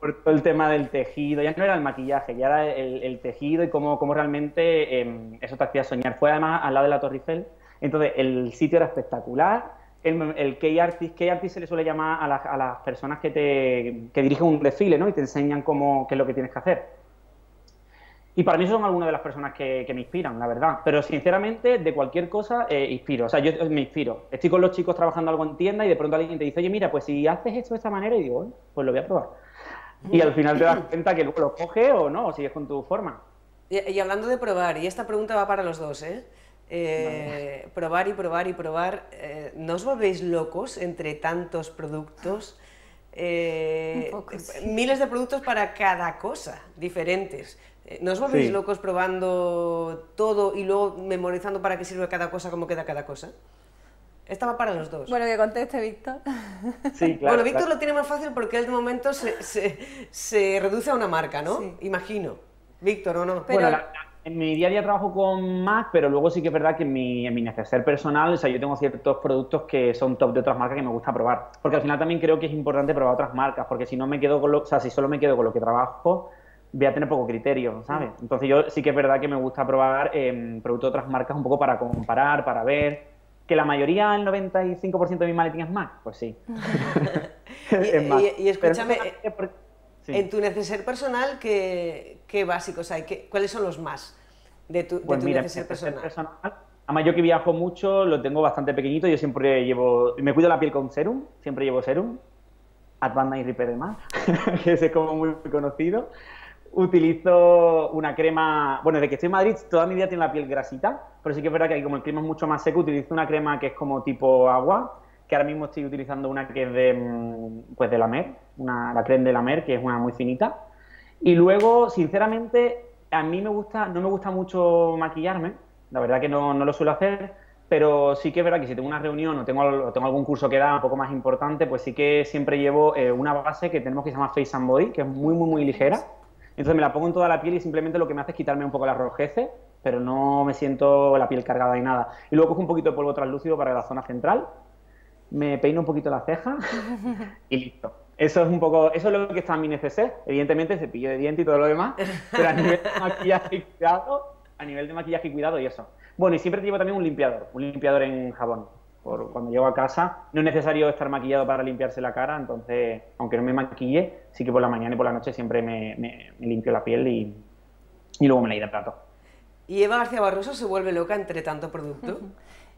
por todo el tema del tejido, ya no era el maquillaje, ya era el, tejido y cómo, cómo realmente em, eso te hacía soñar. Fue además al lado de la Torre Eiffel, entonces el sitio era espectacular. El, el key artist, key artist se le suele llamar a, a las personas que te que dirigen un desfile, ¿no? Y te enseñan cómo qué es lo que tienes que hacer. Y para mí son algunas de las personas que, me inspiran, la verdad. Pero sinceramente, de cualquier cosa, eh, inspiro. O sea, yo me inspiro. Estoy con los chicos trabajando algo en tienda y de pronto alguien te dice, oye, mira, pues si haces esto de esta manera, y digo, pues lo voy a probar y al final te das cuenta que luego lo coge o no, o sigues con tu forma. Y, hablando de probar, y esta pregunta va para los dos, ¿eh? eh probar y probar y probar. Eh, ¿No os volvéis locos entre tantos productos? Eh, miles de productos para cada cosa, diferentes. Eh, ¿No os volvéis locos probando todo y luego memorizando para qué sirve cada cosa, cómo queda cada cosa? Estaba para los dos. Bueno, que conteste Víctor. Sí, claro. Bueno, Víctor lo tiene más fácil porque él de momento se, se, se reduce a una marca, ¿no? Imagino. Víctor, ¿o no? Pero... Bueno, en mi día a día trabajo con Mac, pero luego sí que es verdad que en mi, en mi neceser personal, o sea, yo tengo ciertos productos que son top de otras marcas que me gusta probar. Porque al final también creo que es importante probar otras marcas, porque si no me quedo con lo, o sea, si solo me quedo con lo que trabajo, voy a tener poco criterio, ¿sabes? Entonces yo sí que es verdad que me gusta probar eh, productos de otras marcas un poco para comparar, para ver que la mayoría, el 95% de mis maletín es Mac, pues sí. y, es Y, escúchame, ¿eh? en tu neceser personal, ¿qué, qué básicos hay? ¿Qué, ¿Cuáles son los más de tu, pues de mira, neceser, personal? Además, yo que viajo mucho, lo tengo bastante pequeñito, yo siempre llevo, me cuido la piel con serum, siempre llevo serum, Advanced Night Repair de más, que ese es como muy conocido utilizo una crema, bueno, desde que estoy en Madrid toda mi vida tiene la piel grasita, pero sí que es verdad que aquí como el clima es mucho más seco, utilizo una crema que es como tipo agua, que ahora mismo estoy utilizando una que es de, mm, pues de la Mer, una, la crema de la Mer, que es una muy finita. Y luego, sinceramente, a mí me gusta, no me gusta mucho maquillarme, la verdad que no, lo suelo hacer, pero sí que es verdad que si tengo una reunión o tengo, tengo algún curso que da un poco más importante, pues sí que siempre llevo eh, una base que tenemos que se llama Face and Body, que es muy, muy, muy ligera entonces me la pongo en toda la piel y simplemente lo que me hace es quitarme un poco las rojeces, pero no me siento la piel cargada ni nada. Y luego cojo un poquito de polvo translúcido para la zona central, me peino un poquito la ceja y listo. Eso es un poco, eso lo que está en mi neceser, evidentemente cepillo de diente y todo lo demás, pero a nivel de maquillaje y cuidado, a nivel de maquillaje y cuidado y eso. Bueno, y siempre te llevo también un limpiador, un limpiador en jabón cuando llego a casa. No es necesario estar maquillado para limpiarse la cara, entonces, aunque no me maquille, sí que por la mañana y por la noche siempre me, limpio la piel y, y luego me la iré plato. ¿Y Eva García Barroso se vuelve loca entre tanto producto?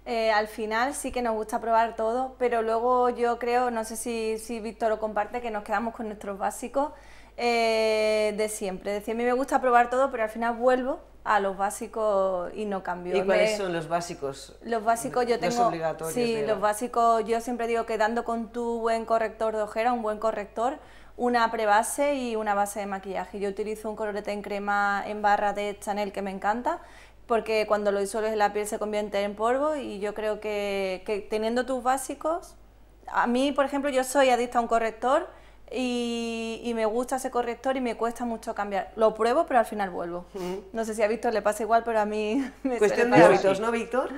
Eh, al final sí que nos gusta probar todo, pero luego yo creo, no sé si, si Víctor lo comparte, que nos quedamos con nuestros básicos eh, de siempre. Decía, a mí me gusta probar todo, pero al final vuelvo a los básicos y no cambio. ¿Y cuáles son los básicos? Los básicos yo tengo... Sí, los básicos yo siempre digo que dando con tu buen corrector de ojera, un buen corrector, una prebase y una base de maquillaje. Yo utilizo un colorete en crema en barra de Chanel que me encanta, porque cuando lo disuelves en la piel se convierte en polvo y yo creo que, que teniendo tus básicos... A mí, por ejemplo, yo soy adicta a un corrector y, me gusta ese corrector y me cuesta mucho cambiar. Lo pruebo, pero al final vuelvo. No sé si a Víctor le pasa igual, pero a mí me Cuestión de hábitos, ¿no, Víctor?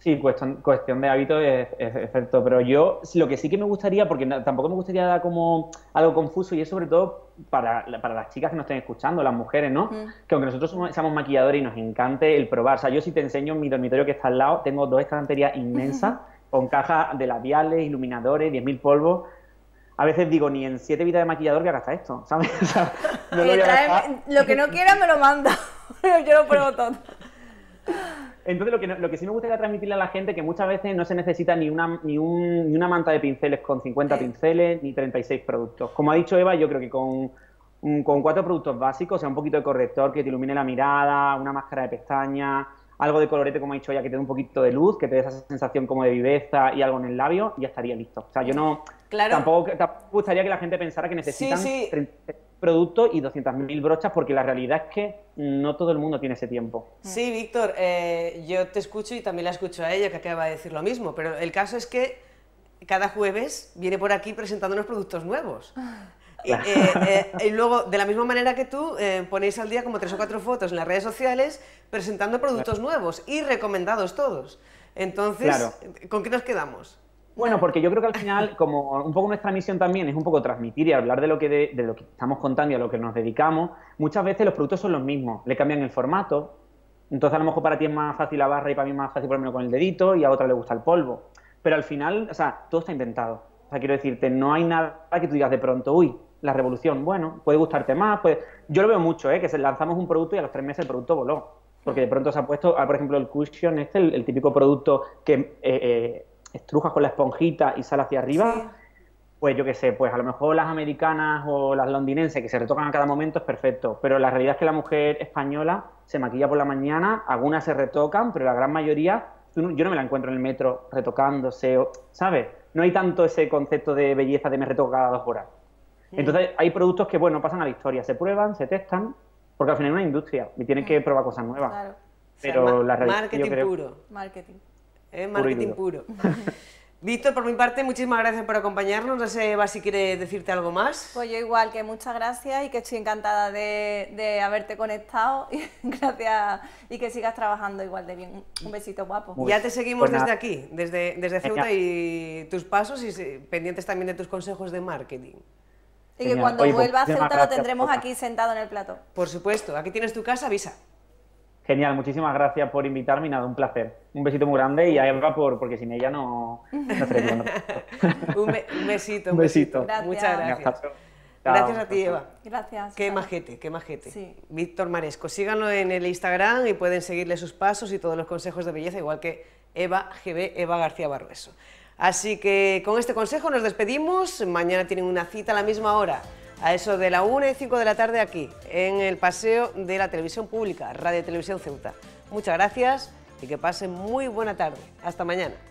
Sí, cuestión, cuestión de hábitos es, efecto. pero yo lo que sí que me gustaría, porque tampoco me gustaría dar como algo confuso y es sobre todo para, para las chicas que nos estén escuchando, las mujeres, ¿no? Mm. Que aunque nosotros seamos maquilladores y nos encante el probar, o sea, yo si te enseño en mi dormitorio que está al lado, tengo dos estanterías inmensas con cajas de labiales, iluminadores, 10.000 polvos, a veces digo, ni en siete vidas de maquillador que haga esto, ¿sabes? lo, que no quiera me lo manda, yo lo pruebo todo. Entonces, lo que, lo que sí me gustaría transmitirle a la gente es que muchas veces no se necesita ni una, ni, un, ni una manta de pinceles con 50 pinceles ni 36 productos. Como ha dicho Eva, yo creo que con, con cuatro productos básicos, o sea, un poquito de corrector que te ilumine la mirada, una máscara de pestaña, algo de colorete, como ha dicho ella, que te dé un poquito de luz, que te dé esa sensación como de viveza y algo en el labio, y ya estaría listo. O sea, yo no Tampoco, te gustaría que la gente pensara que necesitan 30 productos y 200.000 brochas, porque la realidad es que no todo el mundo tiene ese tiempo. Mm. Sí, Víctor, eh, yo te escucho y también la escucho a ella, que acaba de decir lo mismo, pero el caso es que cada jueves viene por aquí presentándonos productos nuevos. Ah. Eh, eh, y, luego, de la misma manera que tú, ponéis al día como tres o cuatro fotos en las redes sociales presentando productos nuevos y recomendados todos. Entonces, ¿con qué nos quedamos? Bueno, porque yo creo que al final, como un poco nuestra misión también es un poco transmitir y hablar de lo que, de, lo que estamos contando y a lo que nos dedicamos, muchas veces los productos son los mismos, le cambian el formato, entonces a lo mejor para ti es más fácil la barra y para mí es más fácil por menos con el dedito y a otra le gusta el polvo. Pero al final, o sea, todo está intentado. O sea, quiero decirte, no hay nada que tú digas de pronto, uy, la revolución, bueno, puede gustarte más, pues yo lo veo mucho, ¿eh? que lanzamos un producto y a los tres meses el producto voló. Porque de pronto se ha puesto, ah, por ejemplo, el cushion, este, el, el típico producto que eh, eh, estrujas con la esponjita y sal hacia arriba, pues yo qué sé, pues a lo mejor las americanas o las londinenses que se retocan a cada momento es perfecto, pero la realidad es que la mujer española se maquilla por la mañana, algunas se retocan, pero la gran mayoría, yo no me la encuentro en el metro retocándose, ¿sabes? No hay tanto ese concepto de belleza de me retoco cada dos horas. Mm. Entonces hay productos que, bueno, pasan a la historia, se prueban, se testan, porque al final es una industria y tienen mm. que probar cosas nuevas. Claro. Pero marketing puro. Marketing marketing puro. Víctor, por mi parte, muchísimas gracias por acompañarnos. No sé, Eva, si quiere decirte algo más. Pues yo igual, que muchas gracias y que estoy encantada de, de haberte conectado. Y gracias y que sigas trabajando igual de bien. Un besito guapo. ya te seguimos pues desde aquí, desde, desde Ceuta y tus pasos y pendientes también de tus consejos de marketing. Y que cuando vuelva a Ceuta lo tendremos aquí sentado en el plato. Por supuesto, aquí tienes tu casa, avisa. Genial, muchísimas gracias por invitarme nada, un placer. Un besito muy grande y a Eva por, porque sin ella no, un, besito. Muchas gracias. Gracias a ti, Eva. Gracias. Qué majete, qué majete. Sí. Víctor Maresco. Síganlo en el Instagram y pueden seguirle sus pasos y todos los consejos de belleza, igual que Eva GB, Eva García Barrueso. Así que con este consejo nos despedimos. Mañana tienen una cita a la misma hora a eso de la 1 y 5 de la tarde aquí, en el paseo de la televisión pública, Radio Televisión Ceuta. Muchas gracias y que pasen muy buena tarde. Hasta mañana.